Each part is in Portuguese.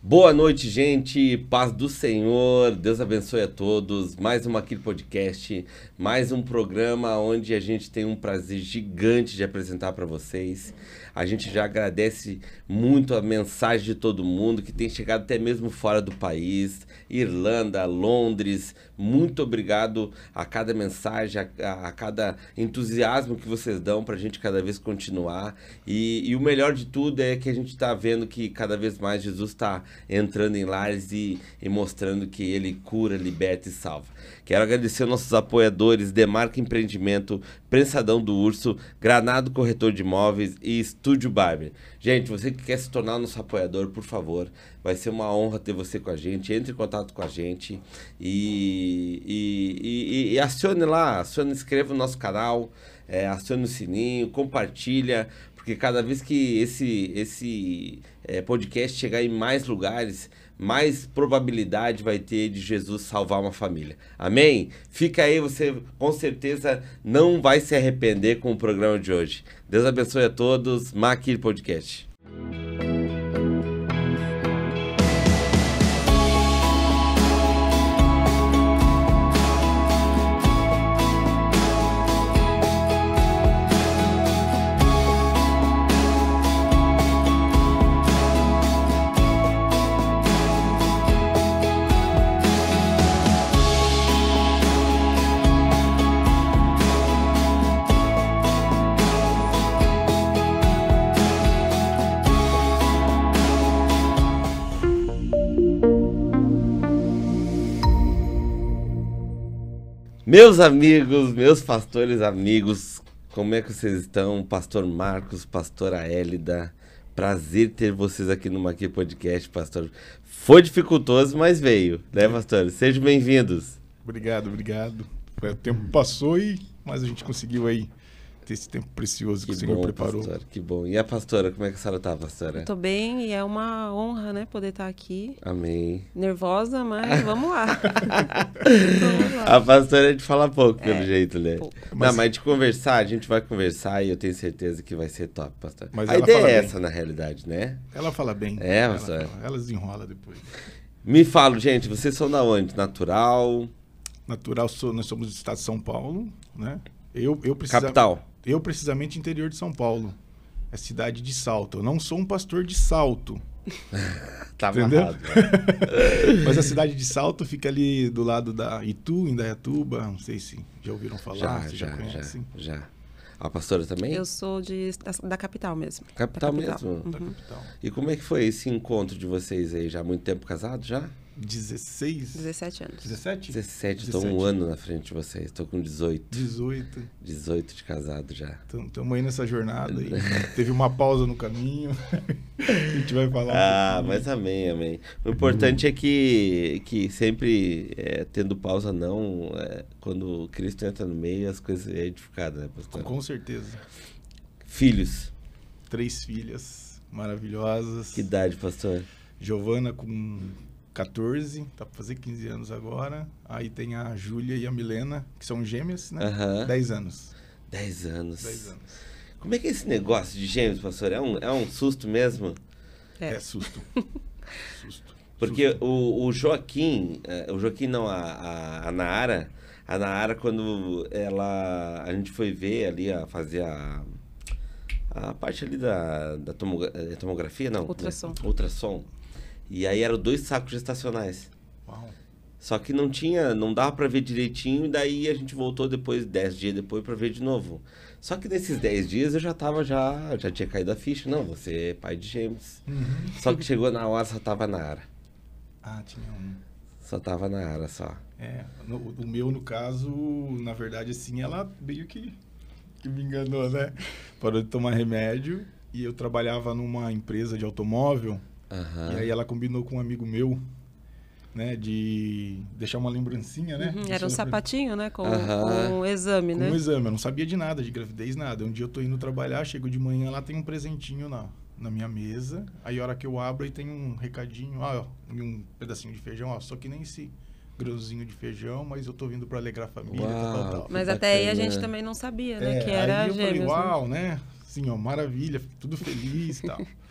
Boa noite, gente. Paz do Senhor. Deus abençoe a todos. Mais um aqui podcast, mais um programa onde a gente tem um prazer gigante de apresentar para vocês. A gente já agradece muito a mensagem de todo mundo que tem chegado até mesmo fora do país, Irlanda, Londres. Muito obrigado a cada mensagem, a, a cada entusiasmo que vocês dão para a gente cada vez continuar. E, e o melhor de tudo é que a gente está vendo que cada vez mais Jesus está entrando em lares e, e mostrando que ele cura, liberta e salva. Quero agradecer aos nossos apoiadores Demarca Empreendimento, Prensadão do Urso, Granado Corretor de Imóveis e Estúdio Barber. Gente, você que quer se tornar nosso apoiador, por favor, vai ser uma honra ter você com a gente. Entre em contato com a gente e, e, e, e acione lá, acione, inscreva no nosso canal, é, acione o sininho, compartilha, porque cada vez que esse, esse é, podcast chegar em mais lugares, mais probabilidade vai ter de Jesus salvar uma família. Amém? Fica aí, você com certeza não vai se arrepender com o programa de hoje. Deus abençoe a todos. Maquir Podcast. Meus amigos, meus pastores amigos, como é que vocês estão? Pastor Marcos, pastora Hélida, prazer ter vocês aqui no Maqui Podcast, pastor. Foi dificultoso, mas veio, né, pastor? Sejam bem-vindos. Obrigado, obrigado. O tempo passou e mas a gente conseguiu aí ter esse tempo precioso que, que o Senhor bom, preparou. Pastor, que bom. E a pastora, como é que a senhora está, pastora? Estou bem e é uma honra, né, poder estar tá aqui. Amém. Nervosa, mas vamos lá. vamos lá. A pastora a é de falar pouco, pelo é, jeito, né? Pouco. Mas... Não, mas de conversar, a gente vai conversar e eu tenho certeza que vai ser top, pastora. Mas a ideia é essa, na realidade, né? Ela fala bem. É, ela, pastor. Fala. ela desenrola depois. Me falo, gente, vocês são da onde? Natural? Natural, sou, nós somos do estado de São Paulo, né? Eu, eu precisava... Capital eu precisamente interior de São Paulo, a é cidade de Salto. Eu não sou um pastor de Salto. tá Entendeu? amarrado. Né? Mas a cidade de Salto fica ali do lado da Itu, Indaiatuba, não sei se já ouviram falar, já, se já, já conhecem. já. A pastora também? Eu sou de, da, da capital mesmo. Capital, da capital. mesmo? Uhum. Da capital. E como é que foi esse encontro de vocês aí? Já há muito tempo casado, já? 16? 17 anos. 17? 17, estou um ano na frente de vocês. Estou com 18. 18. 18 de casado já. Estamos então, aí nessa jornada. Aí. Teve uma pausa no caminho. a gente vai falar. Ah, mas amém, amém. O importante é que, que sempre, é, tendo pausa não, é, quando Cristo entra no meio, as coisas é edificada né, pastor? Com certeza. Filhos. Três filhas maravilhosas. Que idade, pastor? Giovana com 14, tá pra fazer 15 anos agora. Aí tem a Júlia e a Milena, que são gêmeas, né? Uhum. 10 anos. 10 anos. 10 anos. Como é que é esse negócio de gêmeos, pastor? É um, é um susto mesmo? É, é susto. susto. Porque susto. O, o Joaquim, é, o Joaquim não, a, a, a Nara, a Nara quando ela, a gente foi ver ali, a fazer a, a parte ali da, da é, tomografia, não? Ultrassom. Né? Ultrassom e aí eram dois sacos gestacionais. Uau. Só que não tinha, não dava para ver direitinho, e daí a gente voltou depois, dez dias depois, para ver de novo. Só que nesses 10 dias eu já tava, já, já tinha caído a ficha, não, você é pai de gêmeos. Uhum. Só que chegou na hora, só tava na área. Ah, tinha um. Só tava na área, só. É, no, o meu, no caso, na verdade, assim, ela meio que, que me enganou, né? Parou de tomar remédio, e eu trabalhava numa empresa de automóvel, Uhum. E aí ela combinou com um amigo meu, né, de deixar uma lembrancinha, né? Uhum, era um sapatinho, né, com, uhum. com um exame, com né? um exame, eu não sabia de nada, de gravidez, nada. Um dia eu tô indo trabalhar, chego de manhã, lá tem um presentinho na, na minha mesa. Aí a hora que eu abro, aí tem um recadinho, ah, e um pedacinho de feijão, ó, só que nem se grãozinho de feijão, mas eu tô vindo para alegrar a família, uau, tal, tal. Mas até aí a gente também não sabia, né, é, que era aí eu gêmeos. Falei, né? uau, né? né? ó, maravilha, tudo feliz e tal.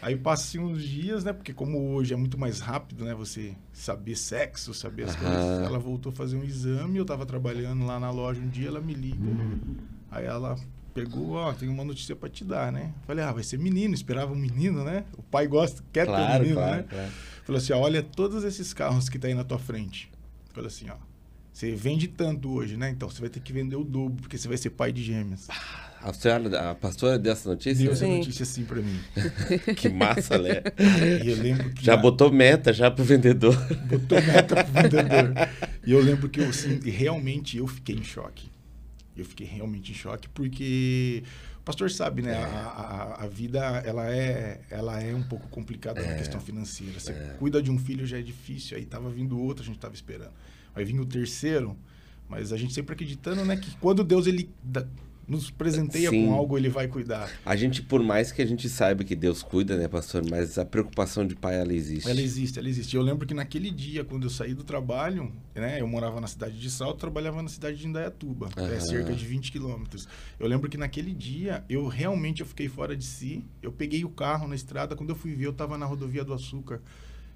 Aí passam uns dias, né? Porque como hoje é muito mais rápido, né? Você saber sexo, saber as coisas. Ela voltou a fazer um exame, eu tava trabalhando lá na loja um dia, ela me liga. Uhum. Aí ela pegou, ó, tem uma notícia para te dar, né? Falei, ah, vai ser menino, esperava um menino, né? O pai gosta, quer claro, ter um menino, claro, né? Claro. Falou assim, ó, olha todos esses carros que tá aí na tua frente. Falei assim, ó, você vende tanto hoje, né? Então você vai ter que vender o dobro, porque você vai ser pai de gêmeos. Ah, a senhora, a pastora dessa notícia? Deu essa sim. notícia sim pra mim. que massa, né? E eu lembro já na... botou meta já pro vendedor. Botou meta pro vendedor. E eu lembro que eu, assim, realmente eu fiquei em choque. Eu fiquei realmente em choque porque o pastor sabe, né? É. A, a, a, vida, ela é, ela é um pouco complicada é. na questão financeira. Você é. cuida de um filho já é difícil, aí tava vindo outro, a gente tava esperando vai vir o terceiro. Mas a gente sempre acreditando, né, que quando Deus ele nos presenteia Sim. com algo, ele vai cuidar. A gente, por mais que a gente saiba que Deus cuida, né, pastor? Mas a preocupação de pai, ela existe. Ela existe, ela existe. Eu lembro que naquele dia, quando eu saí do trabalho, né, eu morava na cidade de Salto, trabalhava na cidade de Indaiatuba, uhum. é cerca de 20 quilômetros. Eu lembro que naquele dia, eu realmente eu fiquei fora de si. Eu peguei o carro na estrada, quando eu fui ver, eu estava na rodovia do Açúcar,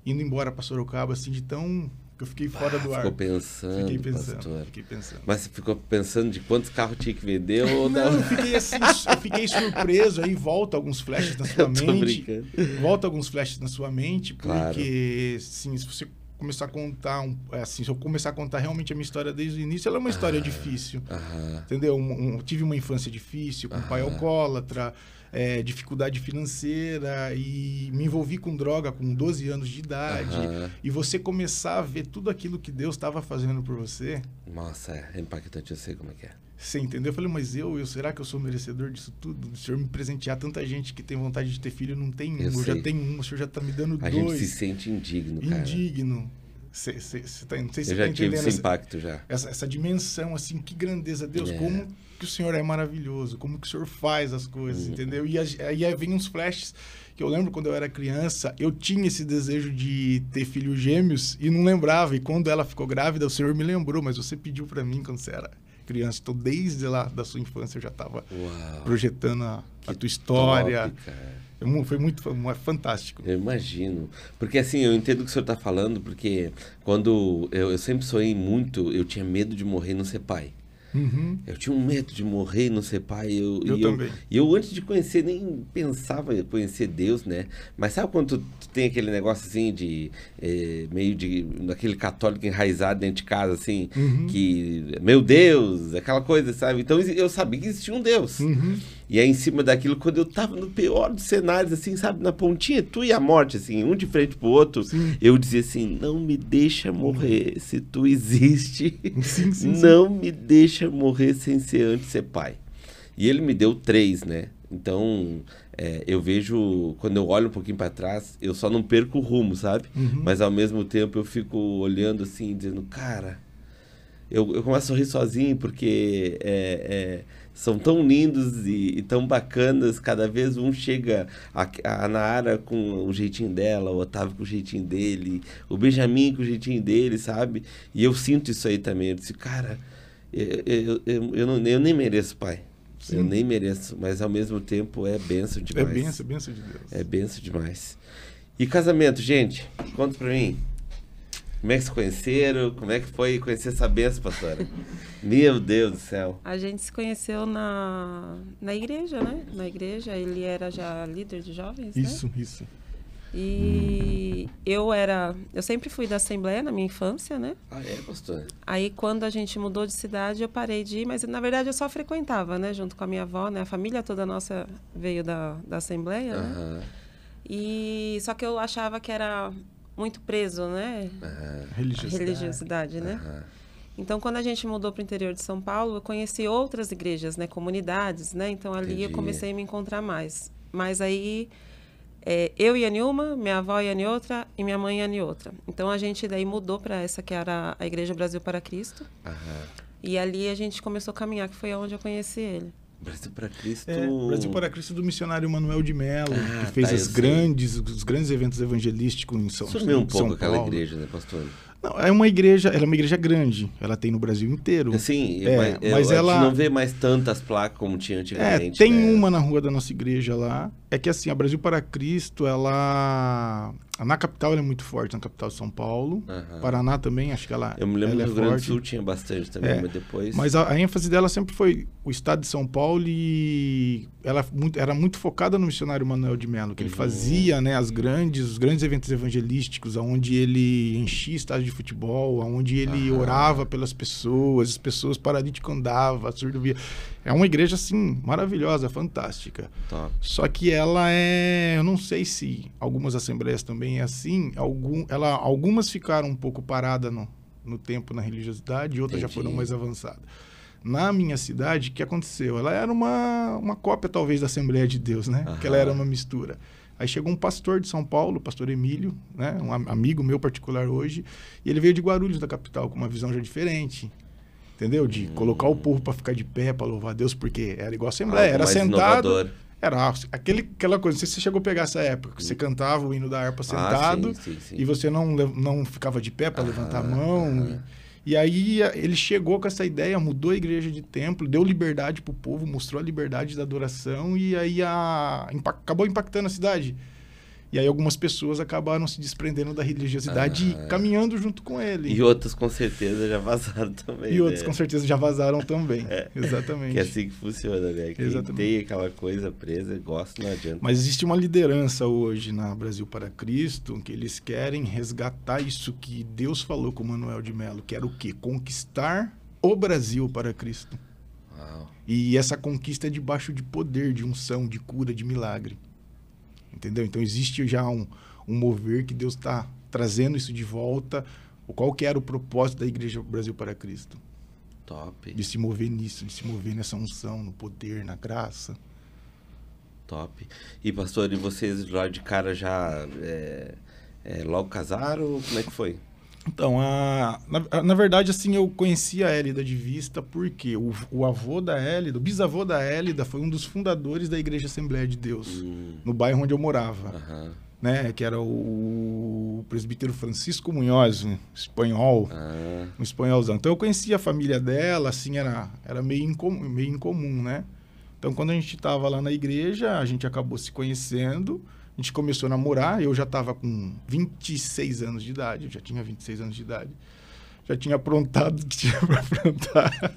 indo embora para Sorocaba, assim, de tão eu fiquei fora ah, do ficou ar. Pensando, fiquei pensando, pastor. fiquei pensando. Mas você ficou pensando de quantos carros tinha que vender ou não? não? Eu fiquei assim, eu fiquei surpreso, aí volta alguns flashes na sua mente. Brincando. Volta alguns flashes na sua mente, porque claro. sim, se você começar a contar um, é assim, se eu começar a contar realmente a minha história desde o início, ela é uma história ah, difícil. Ah, entendeu? Um, um, tive uma infância difícil, com um pai alcoólatra, é, dificuldade financeira e me envolvi com droga com 12 anos de idade. Uhum. E você começar a ver tudo aquilo que Deus estava fazendo por você. Nossa, é impactante, eu sei como é que é. Você entendeu? Eu falei, mas eu, eu, será que eu sou merecedor disso tudo? O senhor me presentear tanta gente que tem vontade de ter filho, não tem um. Eu, eu já tenho um, o senhor já está me dando a dois. A gente se sente indigno, cara. Indigno. Cê, cê, cê tá, não sei se Eu já tá tive esse essa, impacto já. Essa, essa, dimensão, assim, que grandeza. Deus, é. como que o Senhor é maravilhoso, como que o Senhor faz as coisas, uhum. entendeu? E aí vem uns flashes que eu lembro quando eu era criança, eu tinha esse desejo de ter filhos gêmeos e não lembrava. E quando ela ficou grávida, o Senhor me lembrou, mas você pediu para mim quando você era criança. Então, desde lá da sua infância, eu já estava projetando a, a tua história. Top, é foi muito é fantástico. Eu imagino. Porque assim, eu entendo o que o senhor está falando, porque quando eu, eu sempre sonhei muito, eu tinha medo de morrer e não ser pai. Uhum. Eu tinha um medo de morrer e não ser pai. Eu, eu e também. Eu, eu, antes de conhecer, nem pensava em conhecer Deus, né? Mas sabe quando tu, tu tem aquele negócio assim de. É, meio de. daquele católico enraizado dentro de casa, assim. Uhum. Que. Meu Deus! Aquela coisa, sabe? Então eu sabia que existia um Deus. Uhum. E aí, é em cima daquilo, quando eu tava no pior dos cenários, assim, sabe, na pontinha, tu e a morte, assim, um de frente pro outro, sim. eu dizia assim: não me deixa morrer se tu existe, sim, sim, não me deixa morrer sem ser antes ser pai. E ele me deu três, né? Então, é, eu vejo, quando eu olho um pouquinho para trás, eu só não perco o rumo, sabe? Uhum. Mas ao mesmo tempo eu fico olhando assim, dizendo, cara, eu, eu começo a sorrir sozinho, porque é, é são tão lindos e, e, tão bacanas. Cada vez um chega, a, a Nara com o jeitinho dela, o Otávio com o jeitinho dele, o Benjamin com o jeitinho dele, sabe? E eu sinto isso aí também. Eu disse, cara, eu, eu, eu, eu não, eu nem mereço, pai. Sim. Eu nem mereço, mas ao mesmo tempo é benção é demais. É benção, benção de Deus. É benção demais. E casamento, gente, conta pra mim. Como é que se conheceram? Como é que foi conhecer essa benção, pastora? Meu Deus do céu. A gente se conheceu na, na igreja, né? Na igreja, ele era já líder de jovens, né? Isso, né? isso. E eu era, eu sempre fui da assembleia na minha infância, né? Ah, é, pastor. Aí quando a gente mudou de cidade, eu parei de ir, mas na verdade eu só frequentava, né, junto com a minha avó, né? A família toda nossa veio da, da assembleia, né? E só que eu achava que era muito preso, né? Uhum. Religiosidade. Religiosidade, né? Uhum. Então, quando a gente mudou para o interior de São Paulo, eu conheci outras igrejas, né? Comunidades, né? Então, ali Entendi. eu comecei a me encontrar mais. Mas aí, é, eu ia em uma, minha avó ia em outra e minha mãe ia em outra. Então, a gente daí mudou para essa que era a Igreja Brasil para Cristo. Uhum. E ali a gente começou a caminhar, que foi onde eu conheci ele. Brasil para Cristo. É, Brasil para Cristo do missionário Manuel de Mello, ah, que fez tá, as grandes, os grandes eventos evangelísticos em São, Sumiu um pouco São aquela igreja, né, pastor? Não, é uma igreja, ela é uma igreja grande, ela tem no Brasil inteiro. Sim, é, é mas, mas ela não vê mais tantas placas como tinha antigamente. É, tem né? uma na rua da nossa igreja lá, é que assim, a Brasil para Cristo, ela. Na capital ela é muito forte, na capital de São Paulo. Uhum. Paraná também, acho que ela. Eu me lembro do é Rio Grande do Sul tinha bastante também, é. mas depois. Mas a, a, ênfase dela sempre foi o estado de São Paulo e ela é muito, era muito focada no missionário Manuel de Mello, que ele uhum. fazia né, as grandes, os grandes eventos evangelísticos, onde ele enchia estádio de futebol, onde ele uhum. orava pelas pessoas, as pessoas paralíticas andavam, surdo via. É uma igreja, assim, maravilhosa, fantástica. Tá. Só que ela é. Eu não sei se algumas assembleias também é assim. Algum, ela, algumas ficaram um pouco paradas no, no tempo, na religiosidade, outras Entendi. já foram mais avançadas. Na minha cidade, o que aconteceu? Ela era uma, uma cópia, talvez, da Assembleia de Deus, né? Aham. ela era uma mistura. Aí chegou um pastor de São Paulo, pastor Emílio, né, um amigo meu particular hoje, e ele veio de Guarulhos, da capital, com uma visão já diferente entendeu? De hum. colocar o povo para ficar de pé, para louvar a Deus, porque era igual a Assembleia, Algo ah, era sentado. Inovador. Era ah, aquele, aquela coisa, não sei se você chegou a pegar essa época, que você hum. cantava o hino da harpa ah, sentado ah, sim, sim, sim. e você não, não ficava de pé para levantar a mão. e aí ele chegou com essa ideia, mudou a igreja de templo, deu liberdade para o povo, mostrou a liberdade da adoração e aí a, acabou impactando a cidade. E aí algumas pessoas acabaram se desprendendo da religiosidade ah, e é. caminhando junto com ele. E outros com certeza já vazaram também. E né? outros com certeza já vazaram também. é. Exatamente. Que é assim que funciona, né? Quem tem aquela coisa presa, gosta, não adianta. Mas existe uma liderança hoje na Brasil para Cristo que eles querem resgatar isso que Deus falou com Manuel de Mello que era o quê? Conquistar o Brasil para Cristo. Uau. E essa conquista é debaixo de poder, de unção, de cura, de milagre entendeu? Então existe já um, um mover que Deus está trazendo isso de volta. Qual que era o propósito da Igreja Brasil para Cristo? Top. De se mover nisso, de se mover nessa unção, no poder, na graça. Top. E, pastor, e vocês lá de cara já é, é, logo casaram? Como é que foi? Então, a, na, na, verdade, assim, eu conheci a Hélida de vista porque o, o, avô da Hélida, o bisavô da Hélida, foi um dos fundadores da Igreja Assembleia de Deus, uhum. no bairro onde eu morava. Uhum. Né, que era o, o presbítero Francisco Munhoz, um espanhol, uhum. um espanholzão. Então eu conhecia a família dela, assim, era, era meio, incomum, meio incomum, né? Então quando a gente estava lá na igreja, a gente acabou se conhecendo. A gente começou a namorar, eu já estava com 26 anos de idade, eu já tinha 26 anos de idade. Já tinha aprontado o que tinha para aprontar.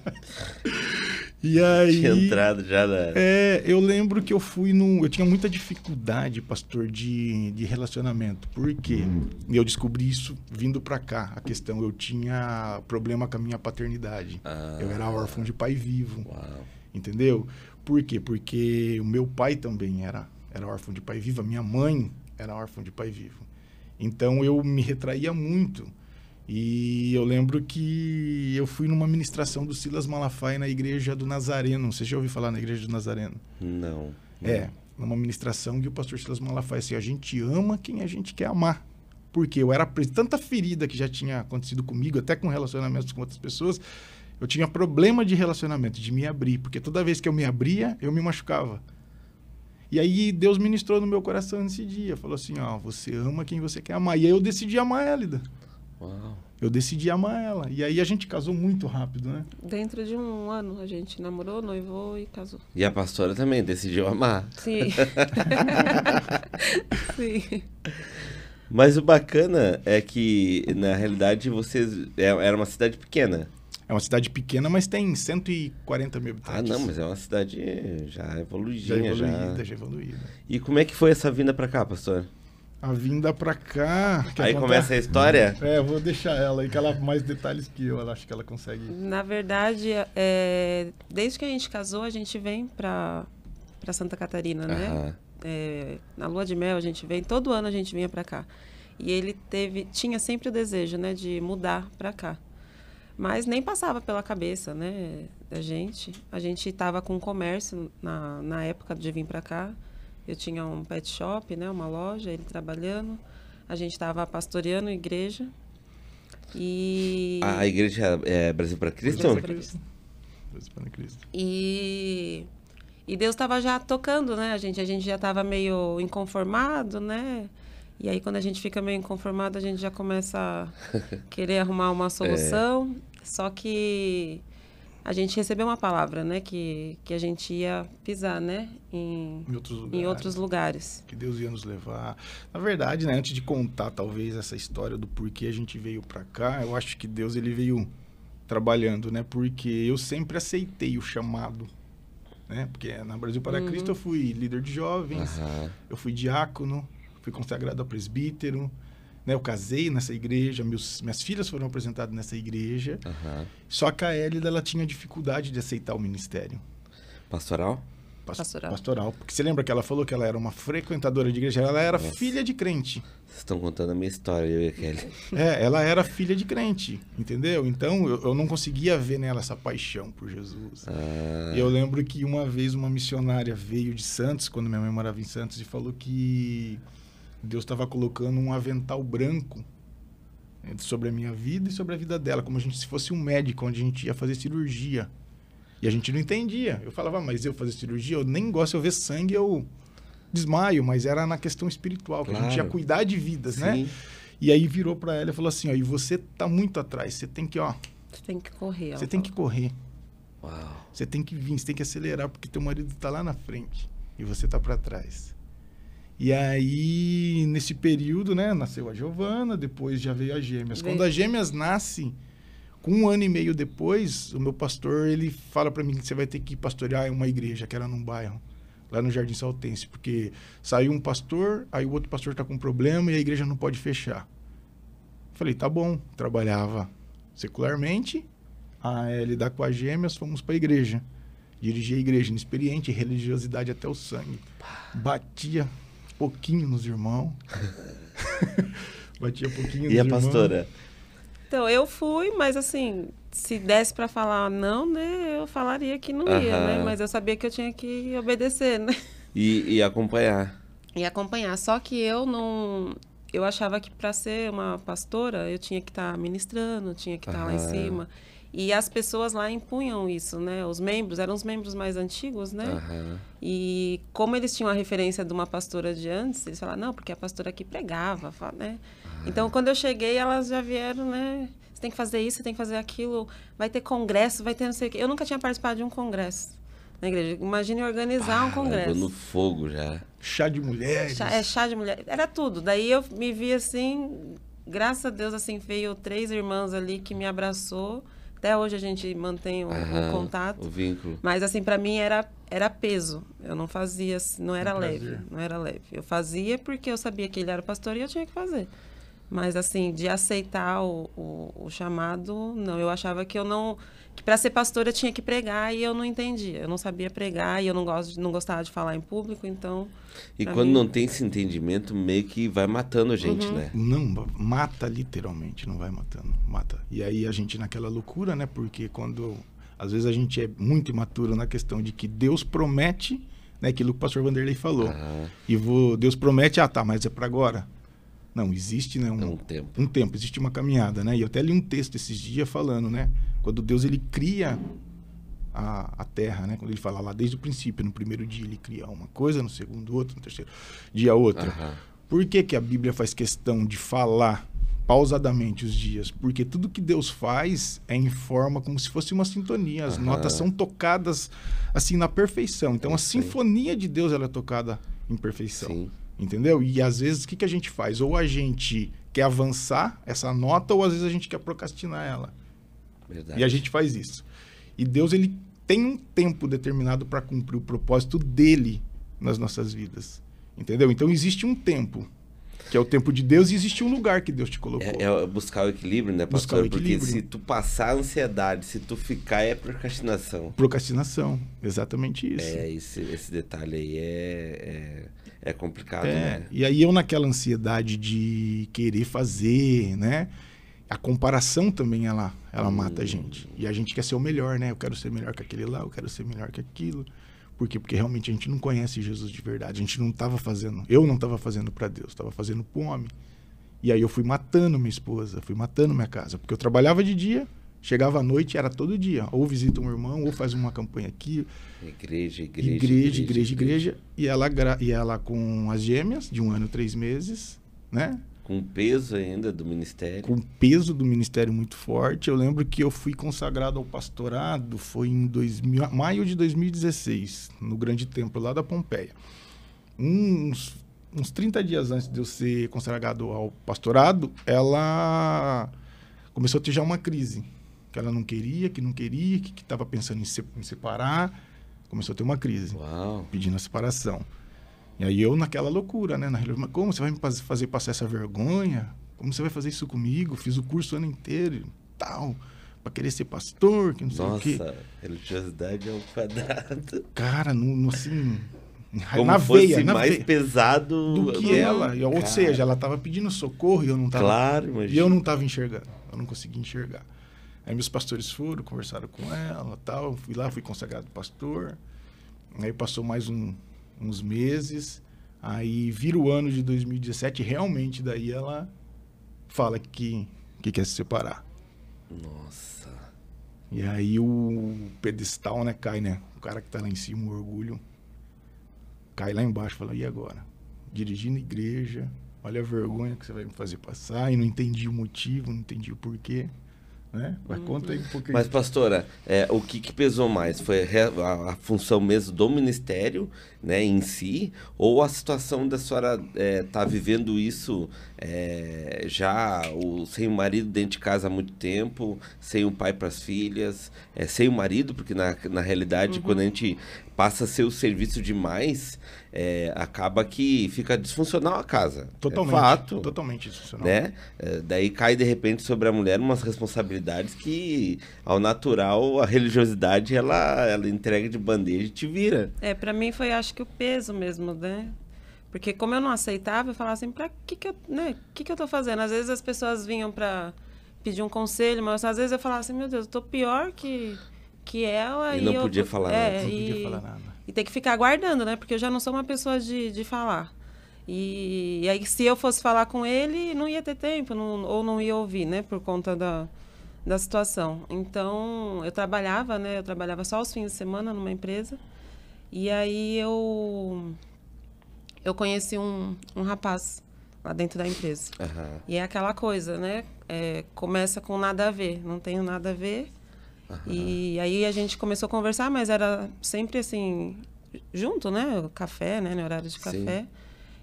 e aí. Tinha entrado já na. É, eu lembro que eu fui num. Eu tinha muita dificuldade, pastor, de, de relacionamento. Por quê? E eu descobri isso vindo para cá. A questão, eu tinha problema com a minha paternidade. Ah. Eu era órfão de pai vivo. Uau. Entendeu? Por quê? Porque o meu pai também era era órfão de pai vivo, a minha mãe era órfã de pai vivo. Então eu me retraía muito. E eu lembro que eu fui numa ministração do Silas Malafaia na igreja do Nazareno. Você já ouviu falar na igreja do Nazareno? Não. não. É, numa ministração que o pastor Silas Malafaia disse: assim, a gente ama quem a gente quer amar. Porque eu era preso. Tanta ferida que já tinha acontecido comigo, até com relacionamentos com outras pessoas, eu tinha problema de relacionamento, de me abrir. Porque toda vez que eu me abria, eu me machucava. E aí Deus ministrou no meu coração nesse dia. Falou assim, ó, você ama quem você quer amar. E aí eu decidi amar ela, Uau. Eu decidi amar ela. E aí a gente casou muito rápido, né? Dentro de um ano a gente namorou, noivou e casou. E a pastora também decidiu amar. Sim. Sim. Mas o bacana é que, na realidade, vocês. É, era uma cidade pequena. É uma cidade pequena, mas tem 140 mil ah, habitantes. Ah, não, mas é uma cidade já Já evoluída, já, já evoluída. E como é que foi essa vinda para cá, pastor? A vinda para cá. Aí contar? começa a história? É, vou deixar ela aí, que ela mais detalhes que eu, ela acho que ela consegue. Na verdade, é, desde que a gente casou, a gente vem para Santa Catarina, né? É, na lua de mel a gente vem, todo ano a gente vinha para cá. E ele teve, tinha sempre o desejo, né, de mudar para cá. Mas nem passava pela cabeça, né, da gente. A gente estava com comércio na, na época de vir para cá. Eu tinha um pet shop, né, uma loja, ele trabalhando. A gente estava pastoreando igreja. E a igreja é Brasil para Cristo? Brasil para Cristo. Brasil para Cristo. E e Deus estava já tocando, né? A gente a gente já estava meio inconformado, né? E aí, quando a gente fica meio inconformado, a gente já começa a querer arrumar uma é. solução. É. Só que a gente recebeu uma palavra, né? Que, que a gente ia pisar, né? Em, em, outros lugares, em outros lugares. Que Deus ia nos levar. Na verdade, né? Antes de contar, talvez, essa história do porquê a gente veio para cá, eu acho que Deus, ele veio trabalhando, né? Porque eu sempre aceitei o chamado né? Porque na Brasil para uhum. Cristo eu fui líder de jovens, uhum. eu fui diácono, fui consagrado a presbítero, né? Eu casei nessa igreja, meus, minhas filhas foram apresentadas nessa igreja. Uhum. Só que a Hélida, ela tinha dificuldade de aceitar o ministério. Pastoral? Pas pastoral. Pastoral. Porque você lembra que ela falou que ela era uma frequentadora de igreja? Ela era Nossa. filha de crente. Vocês estão contando a minha história, eu e a Kelly. É, ela era filha de crente, entendeu? Então eu, eu não conseguia ver nela essa paixão por Jesus. Ah. Eu lembro que uma vez uma missionária veio de Santos, quando minha mãe morava em Santos, e falou que Deus estava colocando um avental branco né, sobre a minha vida e sobre a vida dela, como a gente se fosse um médico, onde a gente ia fazer cirurgia. E a gente não entendia. Eu falava, mas eu fazer cirurgia, eu nem gosto, eu ver sangue, eu desmaio, mas era na questão espiritual, que a gente ia cuidar de vidas, né? Sim. né? E aí virou para ela e falou assim, ó, e você tá muito atrás, você tem que, ó... Você tem que correr. Você tem que correr. Uau. Você tem que vir, você tem que acelerar, porque teu marido tá lá na frente e você tá para trás. E aí, nesse período, né, nasceu a Giovana, depois já veio as gêmeas. Veio. Quando as gêmeas nascem, com um ano e meio depois, o meu pastor, ele fala para mim que você vai ter que pastorear uma igreja, que era num bairro, lá no Jardim Saltense, porque saiu um pastor, aí o outro pastor tá com problema e a igreja não pode fechar. Falei, tá bom, trabalhava secularmente, a lidar com as gêmeas, fomos para a igreja. dirigia a igreja, inexperiente, religiosidade até o sangue. Batia pouquinho nos irmãos. Batia pouquinho e nos irmãos. E a pastora? Então, eu fui, mas assim, se desse para falar não, né, eu falaria que não ia, né? Mas eu sabia que eu tinha que obedecer, né? E, e acompanhar. E acompanhar. Só que eu não. Eu achava que para ser uma pastora eu tinha que estar tá ministrando, tinha que estar tá lá em cima. E as pessoas lá impunham isso, né? Os membros, eram os membros mais antigos, né? Uhum. E como eles tinham a referência de uma pastora de antes, eles falaram, não, porque a pastora aqui pregava, né? Uhum. Então, quando eu cheguei, elas já vieram, né? Você tem que fazer isso, você tem que fazer aquilo, vai ter congresso, vai ter não sei o quê. Eu nunca tinha participado de um congresso na igreja. Imagine organizar Pá, um congresso. no fogo já. Chá de mulheres. Chá, é, chá de mulheres. Era tudo. Daí eu me vi assim, graças a Deus, assim, veio três irmãs ali que me abraçou até hoje a gente mantém o, Aham, o contato. O vínculo. Mas assim, para mim era era peso. Eu não fazia, não era leve, fazia. não era leve. Eu fazia porque eu sabia que ele era pastor e eu tinha que fazer. Mas, assim, de aceitar o, o, o chamado, não. Eu achava que eu não. que para ser pastora tinha que pregar e eu não entendia. Eu não sabia pregar e eu não, gosto, não gostava de falar em público, então. E quando mim... não tem esse entendimento, meio que vai matando a gente, uhum. né? Não, mata literalmente, não vai matando. Mata. E aí a gente naquela loucura, né? Porque quando. Às vezes a gente é muito imaturo na questão de que Deus promete né, aquilo que o pastor Vanderlei falou. Uhum. E vou, Deus promete, ah tá, mas é para agora. Não, existe né, um, é um, tempo. um tempo, existe uma caminhada, né? E eu até li um texto esses dias falando, né? Quando Deus ele cria a, a, terra, né? Quando ele fala lá desde o princípio, no primeiro dia ele cria uma coisa, no segundo outra, no terceiro dia outra. Uhum. Por que, que a Bíblia faz questão de falar pausadamente os dias? Porque tudo que Deus faz é em forma como se fosse uma sintonia. As uhum. notas são tocadas assim na perfeição. Então Eu a sinfonia de Deus ela é tocada em perfeição. Sim. Entendeu? E às vezes o que, que a gente faz? Ou a gente quer avançar essa nota, ou às vezes a gente quer procrastinar ela. Verdade. E a gente faz isso. E Deus, ele tem um tempo determinado para cumprir o propósito dele nas nossas vidas. Entendeu? Então existe um tempo que é o tempo de Deus e existe um lugar que Deus te colocou. É, é buscar o equilíbrio, né, pastor? Buscar o equilíbrio. Porque se tu passar a ansiedade, se tu ficar, é procrastinação. Procrastinação, exatamente isso. É, esse, esse detalhe aí é, é, é complicado, é, né? E aí eu naquela ansiedade de querer fazer, né? A comparação também, ela, ela hum. mata a hum. gente. E a gente quer ser o melhor, né? Eu quero ser melhor que aquele lá, eu quero ser melhor que aquilo. Por quê? Porque realmente a gente não conhece Jesus de verdade. A gente não estava fazendo. Eu não estava fazendo para Deus, estava fazendo para o homem. E aí eu fui matando minha esposa, fui matando minha casa, porque eu trabalhava de dia, chegava à noite, era todo dia. Ou visita um irmão, ou faz uma campanha aqui. Igreja, igreja, igreja, igreja, igreja. E ela e ela com as gêmeas de um ano e três meses, né? Com peso ainda do ministério. Com peso do ministério muito forte. Eu lembro que eu fui consagrado ao pastorado, foi em 2000, maio de 2016, no Grande Templo lá da Pompeia. Uns, uns 30 dias antes de eu ser consagrado ao pastorado, ela começou a ter já uma crise. Que ela não queria, que não queria, que estava pensando em se em separar. Começou a ter uma crise. Uau. Pedindo a separação. E aí eu naquela loucura, né? Na realidade, como você vai me fazer passar essa vergonha? Como você vai fazer isso comigo? Fiz o curso o ano inteiro, tal, para querer ser pastor, que não sei o quê. Nossa, religiosidade é um quadrado. Cara, no, no assim, como na fosse veia, na mais veia. pesado do que ela. Cara. Ou seja, ela tava pedindo socorro e eu não estava. Claro, imagina. E eu não tava enxergando. Eu não conseguia enxergar. Aí meus pastores foram, conversaram com ela, tal. Fui lá, fui consagrado pastor. Aí passou mais um, uns meses. Aí vira o ano de 2017, realmente daí ela fala que, que quer se separar. Nossa. E aí o pedestal, né, cai, né? O cara que tá lá em cima, o orgulho, cai lá embaixo, fala, e agora? Dirigindo igreja, olha a vergonha que você vai me fazer passar, e não entendi o motivo, não entendi o porquê. Né? Mas uhum. conta aí um pouquinho. Mas, pastora, é, o que, que, pesou mais? Foi a, a, função mesmo do ministério né, em si? Ou a situação da senhora estar é, tá vivendo isso é, já o, sem o marido dentro de casa há muito tempo, sem o pai para as filhas, é, sem o marido? Porque, na, na realidade, uhum. quando a gente passa a ser o serviço demais, é, acaba que fica disfuncional a casa. É totalmente. É fato. Totalmente disfuncional. Né? É, daí cai de repente sobre a mulher umas responsabilidades que, ao natural, a religiosidade ela, ela entrega de bandeja e te vira. É, para mim foi acho que o peso mesmo, né? Porque como eu não aceitava, eu falava assim, pra que que eu, né, que que eu tô fazendo? Às vezes as pessoas vinham pra pedir um conselho, mas às vezes eu falava assim, meu Deus, eu tô pior que, que ela. E, e não podia falar é, nada. Não podia falar nada e ter que ficar aguardando, né? Porque eu já não sou uma pessoa de, de falar. E, e aí, se eu fosse falar com ele, não ia ter tempo, não, ou não ia ouvir, né? Por conta da, da situação. Então, eu trabalhava, né? Eu trabalhava só os fins de semana numa empresa. E aí, eu, eu conheci um, um rapaz lá dentro da empresa. Uhum. E é aquela coisa, né? É, começa com nada a ver, não tenho nada a ver Uhum. E aí a gente começou a conversar, mas era sempre assim, junto, né? Café, né? No né? horário de café. Sim.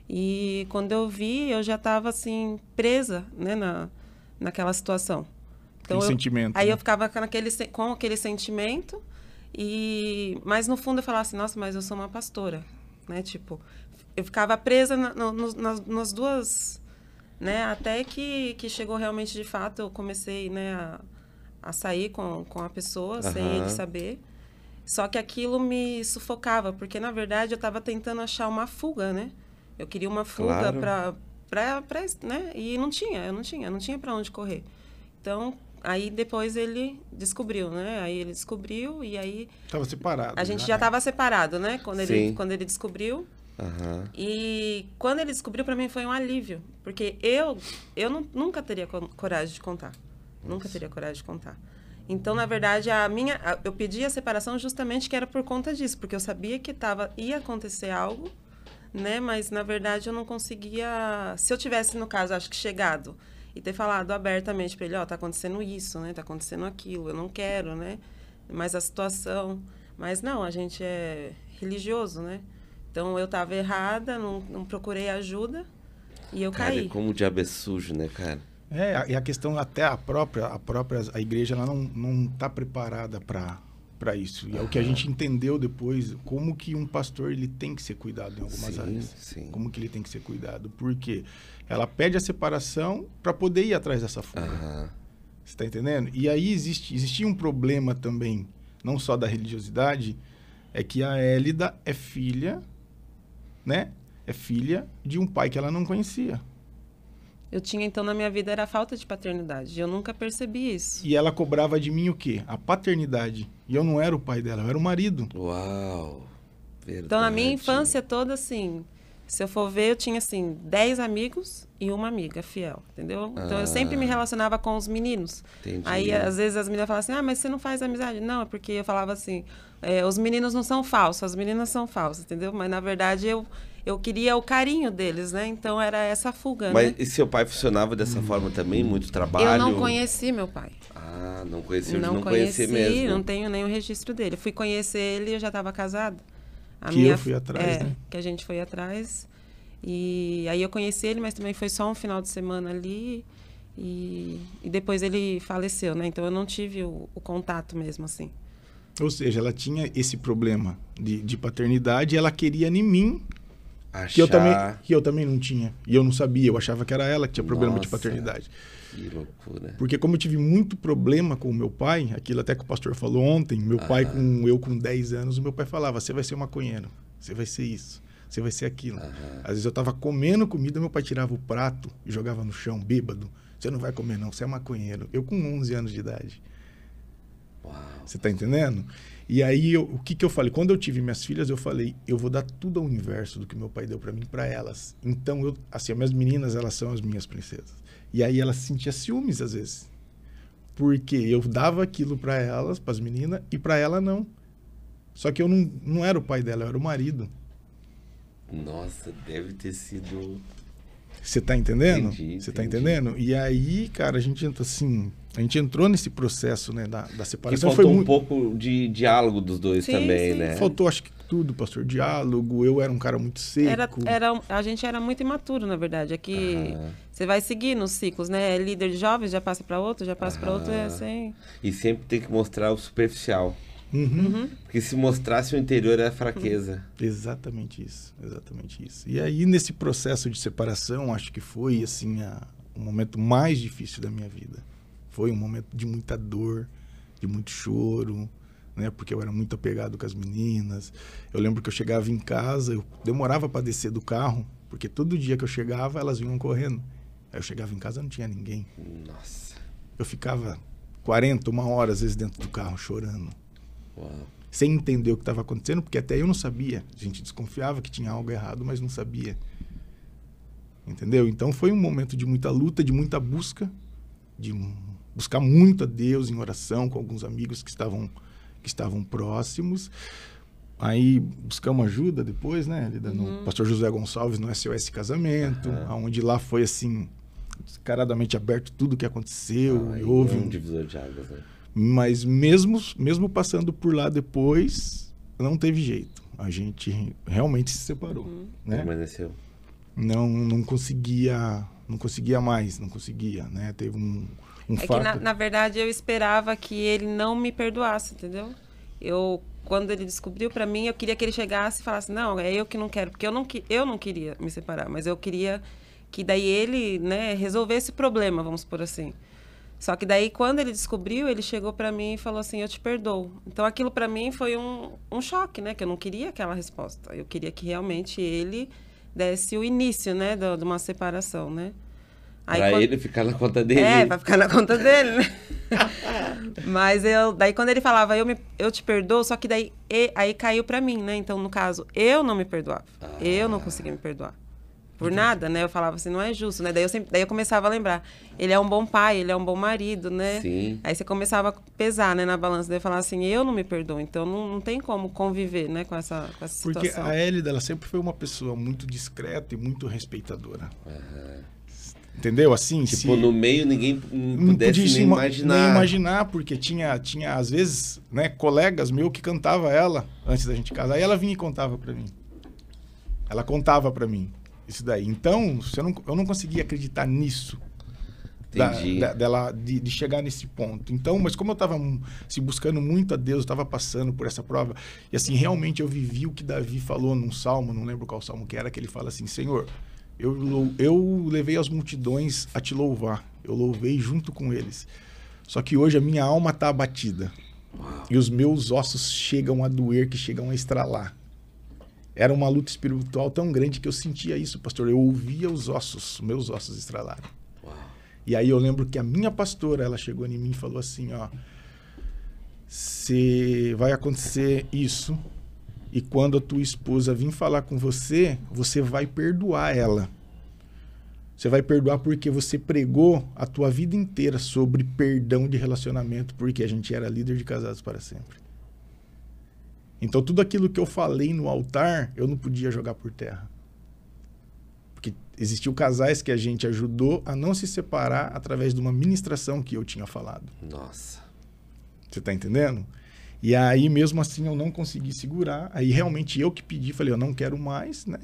E quando eu vi, eu já estava assim, presa, né? Na, naquela situação. Então, eu, sentimento. Aí né? eu ficava com aquele, com aquele sentimento. E, mas no fundo eu falava assim, nossa, mas eu sou uma pastora, né? Tipo, eu ficava presa na, no, nas, nas duas, né? Até que, que chegou realmente de fato, eu comecei, né? A, a sair com, com a pessoa uhum. sem ele saber. Só que aquilo me sufocava, porque na verdade eu estava tentando achar uma fuga, né? Eu queria uma fuga claro. para para né? E não tinha, eu não tinha, não tinha para onde correr. Então, aí depois ele descobriu, né? Aí ele descobriu e aí estava separado. A gente já estava separado, né? Quando ele quando ele descobriu. Uhum. E quando ele descobriu para mim foi um alívio, porque eu eu não, nunca teria coragem de contar. Nunca teria coragem de contar. Então, na verdade, a minha, a, eu pedi a separação justamente que era por conta disso, porque eu sabia que tava, ia acontecer algo, né? Mas na verdade eu não conseguia. Se eu tivesse, no caso, acho que chegado e ter falado abertamente para ele, ó, oh, tá acontecendo isso, né? Tá acontecendo aquilo, eu não quero, né? Mas a situação. Mas não, a gente é religioso, né? Então eu estava errada, não, não procurei ajuda e eu cara, caí. Como o diabo é sujo, né, cara? É, e a questão até a própria, a própria a igreja ela não está preparada para para isso. E é o que a gente entendeu depois, como que um pastor ele tem que ser cuidado em algumas sim, áreas. Sim. Como que ele tem que ser cuidado. Porque ela pede a separação para poder ir atrás dessa fuga. Uhum. Você está entendendo? E aí existe, existia um problema também, não só da religiosidade, é que a Hélida é filha, né? É filha de um pai que ela não conhecia. Eu tinha, então, na minha vida era a falta de paternidade. Eu nunca percebi isso. E ela cobrava de mim o quê? A paternidade. E eu não era o pai dela, eu era o marido. Uau! Verdade. Então, na minha infância toda, assim, se eu for ver, eu tinha, assim, 10 amigos e uma amiga fiel, entendeu? Ah. Então, eu sempre me ah. relacionava com os meninos. Entendi. Aí, às vezes, as meninas falavam assim, ah, mas você não faz amizade? Não, é porque eu falava assim, é, os meninos não são falsos, as meninas são falsas, entendeu? Mas, na verdade, eu eu queria o carinho deles, né? Então era essa fuga. Mas né? e seu pai funcionava dessa hum. forma também? Muito trabalho? Eu não conheci meu pai. Ah, não conheci, não, não conheci, conheci mesmo. Não tenho nenhum registro dele. Fui conhecer ele, eu já estava casada. A que minha, eu fui atrás, é, né? Que a gente foi atrás. E aí eu conheci ele, mas também foi só um final de semana ali. E, e depois ele faleceu, né? Então eu não tive o, o contato mesmo, assim. Ou seja, ela tinha esse problema de, de paternidade e ela queria em mim Achar... Que, eu também, que eu também não tinha. E eu não sabia, eu achava que era ela que tinha problema Nossa, de paternidade. Que loucura. Porque como eu tive muito problema com o meu pai, aquilo até que o pastor falou ontem, meu pai com eu com 10 anos, o meu pai falava, você vai ser maconheiro, você vai ser isso, você vai ser aquilo. Às vezes eu estava comendo comida, meu pai tirava o prato e jogava no chão, bêbado. Você não vai comer não, você é maconheiro. Eu com 11 anos de idade. Uau. Você está entendendo? E aí, eu, o que, que eu falei? Quando eu tive minhas filhas, eu falei, eu vou dar tudo ao inverso do que meu pai deu para mim para elas. Então, eu, assim, as minhas meninas, elas são as minhas princesas. E aí, elas sentiam ciúmes, às vezes. Porque eu dava aquilo para elas, para as meninas, e para ela não. Só que eu não, não era o pai dela, eu era o marido. Nossa, deve ter sido você tá entendendo? Você tá entendendo? E aí, cara, a gente entra assim. A gente entrou nesse processo né, da, da separação. Que faltou Foi um muito... pouco de diálogo dos dois sim, também, sim. né? Faltou, acho que tudo, pastor. Diálogo, eu era um cara muito seco. Era, era, a gente era muito imaturo, na verdade. É que você vai seguir nos ciclos, né? É líder de jovens, já passa para outro, já passa para outro, é assim. E sempre tem que mostrar o superficial. Uhum. Uhum. Porque se mostrasse o interior era fraqueza. Uhum. Exatamente isso, exatamente isso. E aí nesse processo de separação, acho que foi assim a, o momento mais difícil da minha vida. Foi um momento de muita dor, de muito choro, né? Porque eu era muito apegado com as meninas. Eu lembro que eu chegava em casa, eu demorava para descer do carro, porque todo dia que eu chegava elas vinham correndo. Aí eu chegava em casa não tinha ninguém. Nossa. Eu ficava 40, uma hora às vezes dentro do carro chorando Uau. Sem entender o que estava acontecendo, porque até eu não sabia. A gente desconfiava que tinha algo errado, mas não sabia. Entendeu? Então foi um momento de muita luta, de muita busca, de buscar muito a Deus em oração com alguns amigos que estavam que estavam próximos. Aí buscamos ajuda depois, né? No uhum. pastor José Gonçalves no SOS Casamento, uhum. onde lá foi assim, descaradamente aberto tudo o que aconteceu. Ah, e houve é um divisor de águas, né? Mas mesmo, mesmo passando por lá depois, não teve jeito. A gente realmente se separou. Uhum. Né? Permaneceu. Não, não conseguia, não conseguia mais, não conseguia, né? Teve um, um é fato. Que na, na verdade eu esperava que ele não me perdoasse, entendeu? Eu quando ele descobriu para mim, eu queria que ele chegasse e falasse: "Não, é eu que não quero", porque eu não eu não queria me separar, mas eu queria que daí ele, né, resolvesse o problema, vamos por assim. Só que daí, quando ele descobriu, ele chegou para mim e falou assim: Eu te perdoo. Então, aquilo para mim foi um, um choque, né? Que eu não queria aquela resposta. Eu queria que realmente ele desse o início, né? de uma separação, né? Aí, pra quando... ele ficar na conta dele. É, pra ficar na conta dele, né? Mas eu, daí quando ele falava, eu, me, eu te perdoo, só que daí e, aí caiu para mim, né? Então, no caso, eu não me perdoava. Ah. Eu não ah. conseguia me perdoar por nada, né? Eu falava assim, não é justo, né? Daí eu sempre, daí eu começava a lembrar, ele é um bom pai, ele é um bom marido, né? Sim. Aí você começava a pesar, né, na balança, daí eu falava assim, eu não me perdoo, então não, não tem como conviver, né, com essa, com essa Porque situação. Porque a Elida, ela sempre foi uma pessoa muito discreta e muito respeitadora. Entendeu? Assim, tipo, se... no meio ninguém pudesse podia, nem imaginar. Nem imaginar, porque tinha, tinha às vezes, né, colegas meu que cantava ela antes da gente casar, Aí ela vinha e contava para mim. Ela contava para mim. Isso daí. Então, eu não, eu não conseguia acreditar nisso. Entendi. Da, da, dela, de, de, chegar nesse ponto. Então, mas como eu estava se buscando muito a Deus, estava passando por essa prova, e assim, realmente eu vivi o que Davi falou num salmo, não lembro qual salmo que era, que ele fala assim: Senhor, eu, eu levei as multidões a te louvar, eu louvei junto com eles. Só que hoje a minha alma está abatida. E os meus ossos chegam a doer, que chegam a estralar. Era uma luta espiritual tão grande que eu sentia isso, pastor. Eu ouvia os ossos, meus ossos estralarem. Uau. E aí eu lembro que a minha pastora, ela chegou em mim e falou assim, ó, se vai acontecer isso e quando a tua esposa vir falar com você, você vai perdoar ela. Você vai perdoar porque você pregou a tua vida inteira sobre perdão de relacionamento, porque a gente era líder de casados para sempre. Então tudo aquilo que eu falei no altar, eu não podia jogar por terra. Porque existiu casais que a gente ajudou a não se separar através de uma ministração que eu tinha falado. Nossa. Você tá entendendo? E aí mesmo assim eu não consegui segurar, aí realmente eu que pedi, falei, eu não quero mais, né?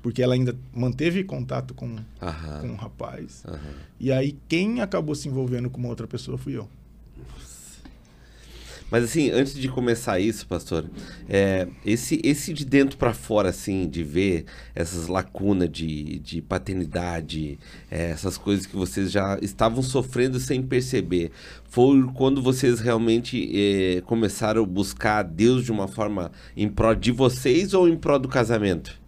Porque ela ainda manteve contato com, Aham. com o rapaz. Aham. E aí quem acabou se envolvendo com uma outra pessoa fui eu. Nossa. Mas assim, antes de começar isso, pastor, é, esse, esse de dentro para fora, assim, de ver essas lacunas de, de paternidade, é, essas coisas que vocês já estavam sofrendo sem perceber, foi quando vocês realmente é, começaram a buscar Deus de uma forma em pró de vocês ou em pró do casamento?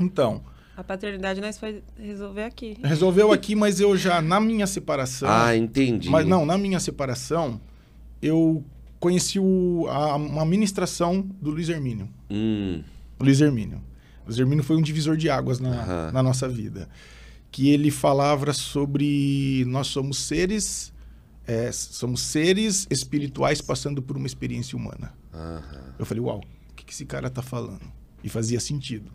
Então, a paternidade nós foi resolver aqui. Resolveu aqui, mas eu já, na minha separação. Ah, entendi. Mas não, na minha separação, eu conheci o, a, uma ministração do Luiz Hermínio. Hum. Luiz Hermínio. Luiz Hermínio foi um divisor de águas na, uhum. na nossa vida. Que ele falava sobre nós somos seres é, somos seres espirituais passando por uma experiência humana. Uhum. Eu falei, uau, o que, que esse cara está falando? E fazia sentido.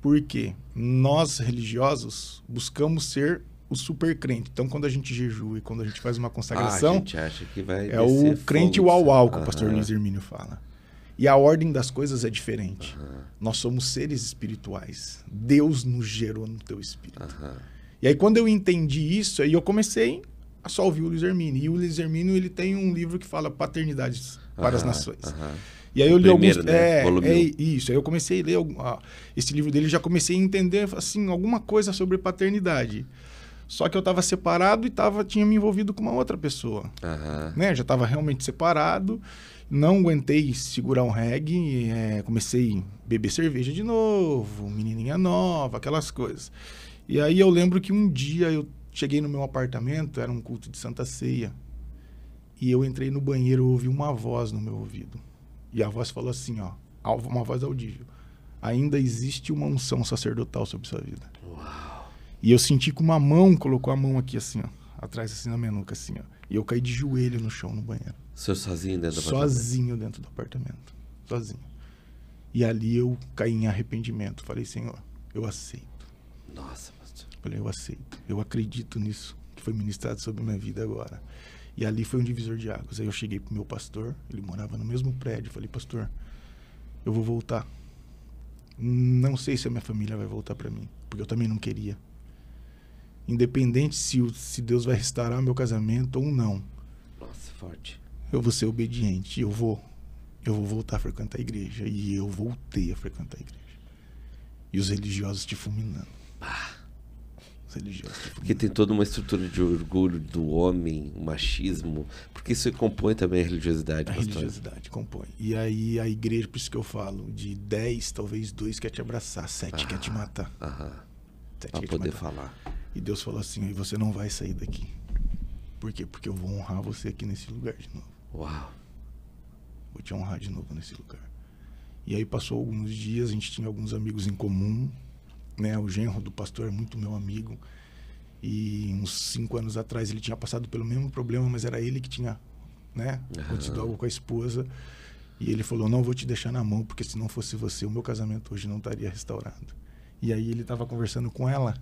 Porque nós, religiosos, buscamos ser o super crente. Então, quando a gente jejua e quando a gente faz uma consagração, ah, a gente acha que vai é o crente uau uau que uhum. o pastor Luiz Hermínio fala. E a ordem das coisas é diferente. Uhum. Nós somos seres espirituais. Deus nos gerou no teu espírito. Uhum. E aí, quando eu entendi isso, aí eu comecei a só ouvir o Luiz Hermínio. E o Luiz Hermínio, ele tem um livro que fala Paternidades para as Nações. E aí eu li primeiro, alguns. Né? É, é isso. Aí eu comecei a ler ah, esse livro dele, já comecei a entender assim, alguma coisa sobre paternidade. Só que eu estava separado e tava, tinha me envolvido com uma outra pessoa. Uhum. Né? Já estava realmente separado. Não aguentei segurar um reggae. É, comecei a beber cerveja de novo, menininha nova, aquelas coisas. E aí eu lembro que um dia eu cheguei no meu apartamento, era um culto de Santa Ceia. E eu entrei no banheiro, e ouvi uma voz no meu ouvido. E a voz falou assim, ó, uma voz audível. Ainda existe uma unção sacerdotal sobre sua vida. Uau. E eu senti que uma mão colocou a mão aqui assim, ó, atrás assim na minha nuca assim, ó. E eu caí de joelho no chão no banheiro. Você sozinho dentro do sozinho apartamento? Sozinho dentro do apartamento. Sozinho. E ali eu caí em arrependimento. Falei, Senhor, eu aceito. Nossa, pastor. Falei, eu aceito. Eu acredito nisso que foi ministrado sobre minha vida agora. E ali foi um divisor de águas. Aí eu cheguei pro meu pastor, ele morava no mesmo prédio. Falei, pastor, eu vou voltar. Não sei se a minha família vai voltar para mim, porque eu também não queria independente se, se Deus vai restaurar meu casamento ou não. Nossa, forte. Eu vou ser obediente, eu vou eu vou voltar a frequentar a igreja e eu voltei a frequentar a igreja. E os religiosos te fulminando. Os religiosos. Te fulminando. Porque tem toda uma estrutura de orgulho do homem, machismo, porque isso compõe também a religiosidade. A pastor. religiosidade compõe. E aí a igreja, por isso que eu falo, de 10, talvez dois quer te abraçar, sete ah, quer te matar. Aham. Para poder falar. E Deus falou assim: você não vai sair daqui. Por quê? Porque eu vou honrar você aqui nesse lugar de novo. Uau! Vou te honrar de novo nesse lugar. E aí passou alguns dias, a gente tinha alguns amigos em comum, né? O genro do pastor é muito meu amigo. E uns cinco anos atrás ele tinha passado pelo mesmo problema, mas era ele que tinha, né? Uhum. Acontecido algo com a esposa. E ele falou: Não vou te deixar na mão, porque se não fosse você, o meu casamento hoje não estaria restaurado. E aí ele estava conversando com ela.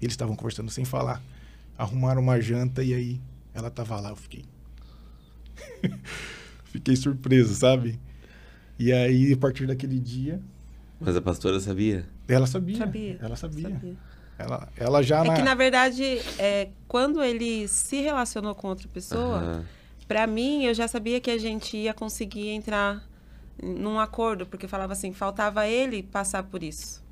Eles estavam conversando sem falar. Arrumaram uma janta e aí ela estava lá. Eu fiquei. fiquei surpreso, sabe? E aí, a partir daquele dia. Mas a pastora sabia? Ela sabia. sabia. Ela sabia. sabia. Ela, ela já. É na... que, na verdade, é, quando ele se relacionou com outra pessoa, uhum. para mim, eu já sabia que a gente ia conseguir entrar num acordo, porque falava assim: faltava ele passar por isso.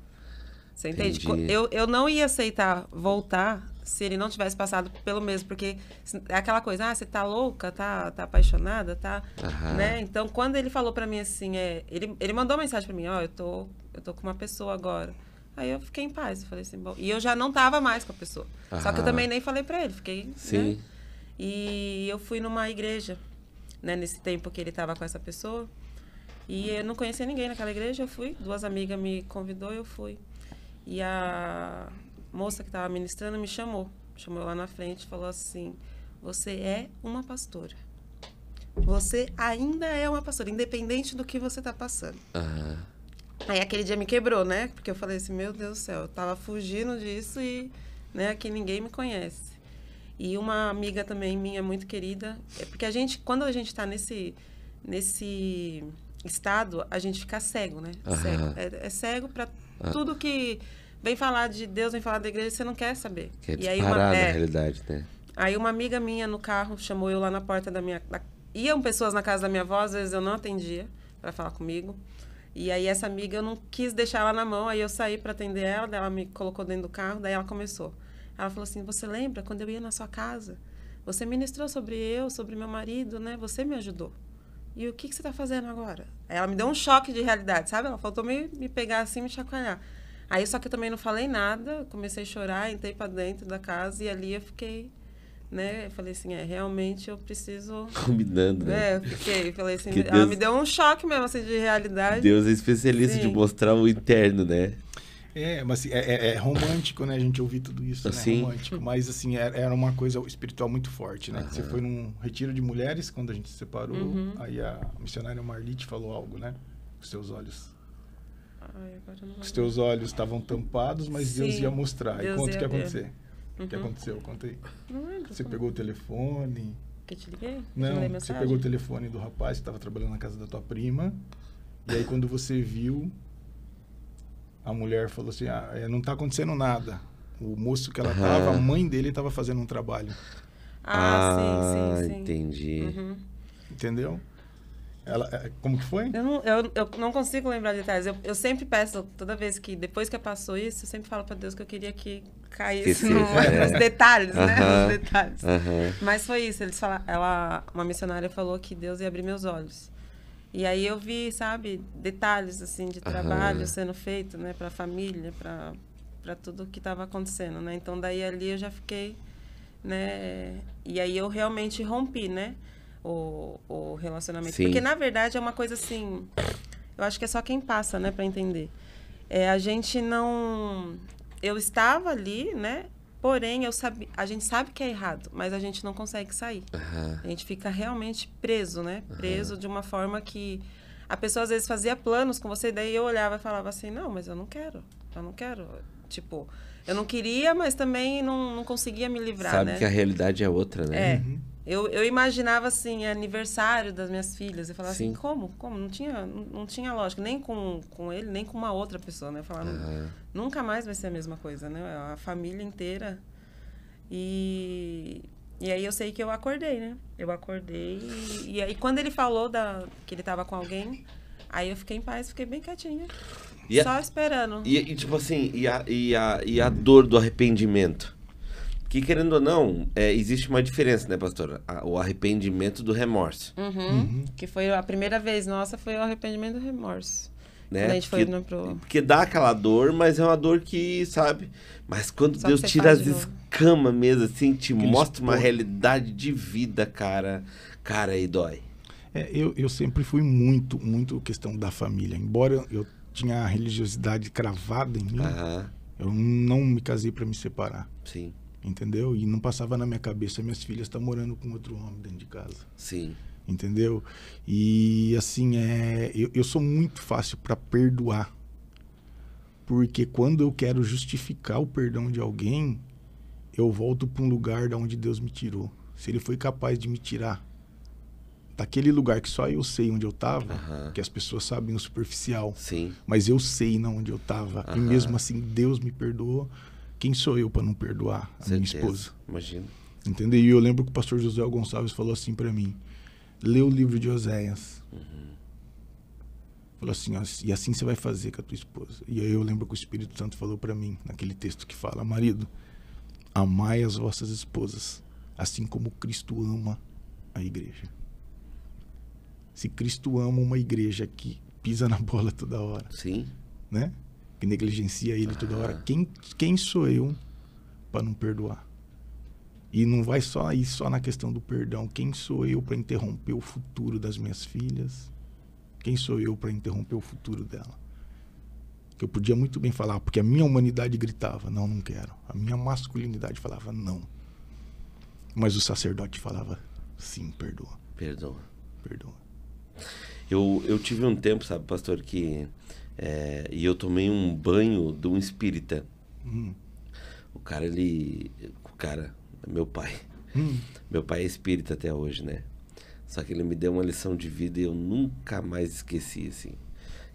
Você entende? Entendi. Eu, eu não ia aceitar voltar se ele não tivesse passado pelo mesmo, porque é aquela coisa, ah, você tá louca, tá, tá apaixonada, tá, né? Então, quando ele falou para mim assim, é, ele, ele mandou uma mensagem para mim, ó, oh, eu tô eu tô com uma pessoa agora. Aí eu fiquei em paz, eu falei assim, bom, e eu já não tava mais com a pessoa. Só que eu também nem falei para ele, fiquei, né? Sim. Né? E eu fui numa igreja, né, nesse tempo que ele tava com essa pessoa. E eu não conhecia ninguém naquela igreja, eu fui, duas amigas me convidou, eu fui. E a moça que estava ministrando me chamou, chamou lá na frente e falou assim: Você é uma pastora. Você ainda é uma pastora, independente do que você está passando. Uhum. Aí aquele dia me quebrou, né? Porque eu falei assim: Meu Deus do céu, eu tava fugindo disso e né, aqui ninguém me conhece. E uma amiga também minha muito querida, é porque a gente, quando a gente está nesse, nesse estado, a gente fica cego, né? Uhum. Cego. É, é cego para é. Tudo que vem falar de Deus, vem falar da igreja, você não quer saber. Quer é e aí uma, na é, realidade, né? Aí uma amiga minha no carro chamou eu lá na porta da minha... Da, iam pessoas na casa da minha avó, às vezes eu não atendia para falar comigo. E aí essa amiga eu não quis deixar ela na mão, aí eu saí para atender ela, daí ela me colocou dentro do carro, daí ela começou. Ela falou assim: "Você lembra quando eu ia na sua casa? Você ministrou sobre eu, sobre meu marido, né? Você me ajudou". E o que, que você está fazendo agora? ela me deu um choque de realidade, sabe? Ela faltou me, me pegar assim, me chacoalhar. Aí só que eu também não falei nada, comecei a chorar, entrei para dentro da casa e ali eu fiquei, né? Eu falei assim, é, realmente eu preciso. Combinando, né? É, eu fiquei, falei assim, Deus... ela me deu um choque mesmo assim de realidade. Deus é especialista Sim. de mostrar o interno, né? É, mas é, é, é, romântico, né? A gente ouvir tudo isso, assim? né? Romântico. Mas, assim, é, era, uma coisa espiritual muito forte, né? Uhum. Você foi num retiro de mulheres, quando a gente se separou, uhum. aí a missionária Marlite falou algo, né? Os seus olhos... Ai, Os teus olhos estavam tampados, mas Sim, Deus ia mostrar. Deus e conta o que aconteceu. O que uhum. aconteceu? Conta aí. Lembro, você pegou o telefone... Que eu te liguei? Não, você pegou o telefone do rapaz que estava trabalhando na casa da tua prima. E aí, quando você viu, a mulher falou assim: ah, é, não está acontecendo nada. O moço que ela estava, a mãe dele estava fazendo um trabalho. Ah, ah sim, sim, sim. Entendi. Uhum. Entendeu? Ela, é, como que foi? Eu não, eu, eu não consigo lembrar detalhes. Eu, eu sempre peço, toda vez que, depois que passou isso, eu sempre falo para Deus que eu queria que caísse no, é. nos detalhes, né? Nos detalhes. Mas foi isso. Eles ela, uma missionária falou que Deus ia abrir meus olhos. E aí eu vi, sabe, detalhes assim de trabalho Aham. sendo feito, né, para a família, para para tudo que estava acontecendo, né? Então daí ali eu já fiquei, né? E aí eu realmente rompi, né? O, o relacionamento, Sim. porque na verdade é uma coisa assim, eu acho que é só quem passa, né, para entender. É, a gente não eu estava ali, né? Porém, eu sabe, a gente sabe que é errado, mas a gente não consegue sair. Uhum. A gente fica realmente preso, né? Uhum. Preso de uma forma que a pessoa às vezes fazia planos com você, daí eu olhava e falava assim: não, mas eu não quero, eu não quero. Tipo, eu não queria, mas também não, não conseguia me livrar. Sabe né? que a realidade é outra, né? É. Uhum. Eu, eu imaginava assim, aniversário das minhas filhas. Eu falava assim, Sim. assim, como? Como? Não tinha, não tinha lógica, nem com, com ele, nem com uma outra pessoa, né? Eu falava, uhum. nunca mais vai ser a mesma coisa, né? A família inteira. E, e aí eu sei que eu acordei, né? Eu acordei. E, e aí quando ele falou da, que ele tava com alguém, aí eu fiquei em paz, fiquei bem quietinha. só esperando. E, e, tipo assim, e a, e, a, e a dor do arrependimento? Que querendo ou não, é, existe uma diferença, né, pastora? A, o arrependimento do remorso. Uhum. Uhum. Que foi a primeira vez nossa, foi o arrependimento do remorso. Né? Porque, foi pro... porque dá aquela dor, mas é uma dor que, sabe? Mas quando Só Deus tira as de escamas mesmo, assim, te que mostra uma realidade de vida, cara. Cara, aí dói. É, eu, eu sempre fui muito, muito questão da família. Embora eu tinha a religiosidade cravada em mim, uhum. eu não me casei para me separar. Sim entendeu? E não passava na minha cabeça, minhas filhas estão tá morando com outro homem dentro de casa. Sim. Entendeu? E assim, é, eu, eu sou muito fácil para perdoar. Porque quando eu quero justificar o perdão de alguém, eu volto para um lugar da onde Deus me tirou. Se ele foi capaz de me tirar daquele lugar que só eu sei onde eu estava, uh -huh. que as pessoas sabem o superficial, Sim. mas eu sei não onde eu estava. Uh -huh. E mesmo assim Deus me perdoou quem sou eu para não perdoar a Certeza. minha esposa? Imagina. Entendeu? E eu lembro que o pastor José Gonçalves falou assim para mim: lê o livro de Oséias. Uhum. Falou assim: e assim você vai fazer com a tua esposa. E aí eu lembro que o Espírito Santo falou para mim, naquele texto que fala: marido, amai as vossas esposas, assim como Cristo ama a igreja. Se Cristo ama uma igreja que pisa na bola toda hora. Sim. Né? que negligencia ele toda hora. Ah. Quem, quem sou eu para não perdoar? E não vai só aí só na questão do perdão. Quem sou eu para interromper o futuro das minhas filhas? Quem sou eu para interromper o futuro dela? Que eu podia muito bem falar, porque a minha humanidade gritava: "Não, não quero". A minha masculinidade falava: "Não". Mas o sacerdote falava: "Sim, perdoa". Perdoa. Perdoa. Eu, eu tive um tempo, sabe, pastor, que é, e eu tomei um banho de um espírita. Hum. O cara, ele. O cara, meu pai. Hum. Meu pai é espírita até hoje, né? Só que ele me deu uma lição de vida e eu nunca mais esqueci, assim.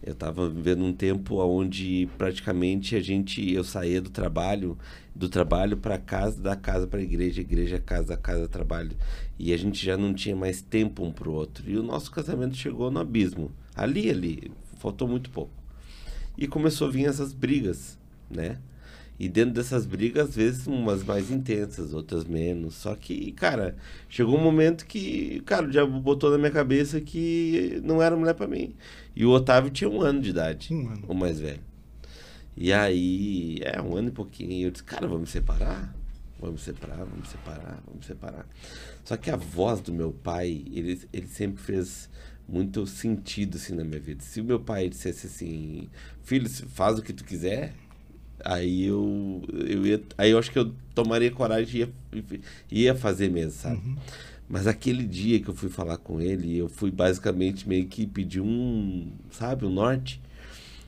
Eu estava vivendo um tempo onde praticamente a gente eu saía do trabalho, do trabalho para casa, da casa para igreja, igreja casa, casa trabalho, e a gente já não tinha mais tempo um para o outro. E o nosso casamento chegou no abismo. Ali ali, faltou muito pouco e começou a vir essas brigas, né? E dentro dessas brigas, às vezes umas mais intensas, outras menos. Só que, cara, chegou um momento que, cara, o diabo botou na minha cabeça que não era mulher para mim. E o Otávio tinha um ano de idade, um ano. o mais velho. E aí, é, um ano e pouquinho. eu disse, cara, vamos separar? Vamos separar, vamos separar, vamos separar. Só que a voz do meu pai, ele, ele sempre fez muito sentido assim na minha vida. Se o meu pai dissesse assim, filho, faz o que tu quiser, aí eu, eu ia, aí eu acho que eu tomaria coragem e ia, ia fazer mesmo, sabe? Uhum. Mas aquele dia que eu fui falar com ele, eu fui basicamente meio que pedir um, sabe, um norte.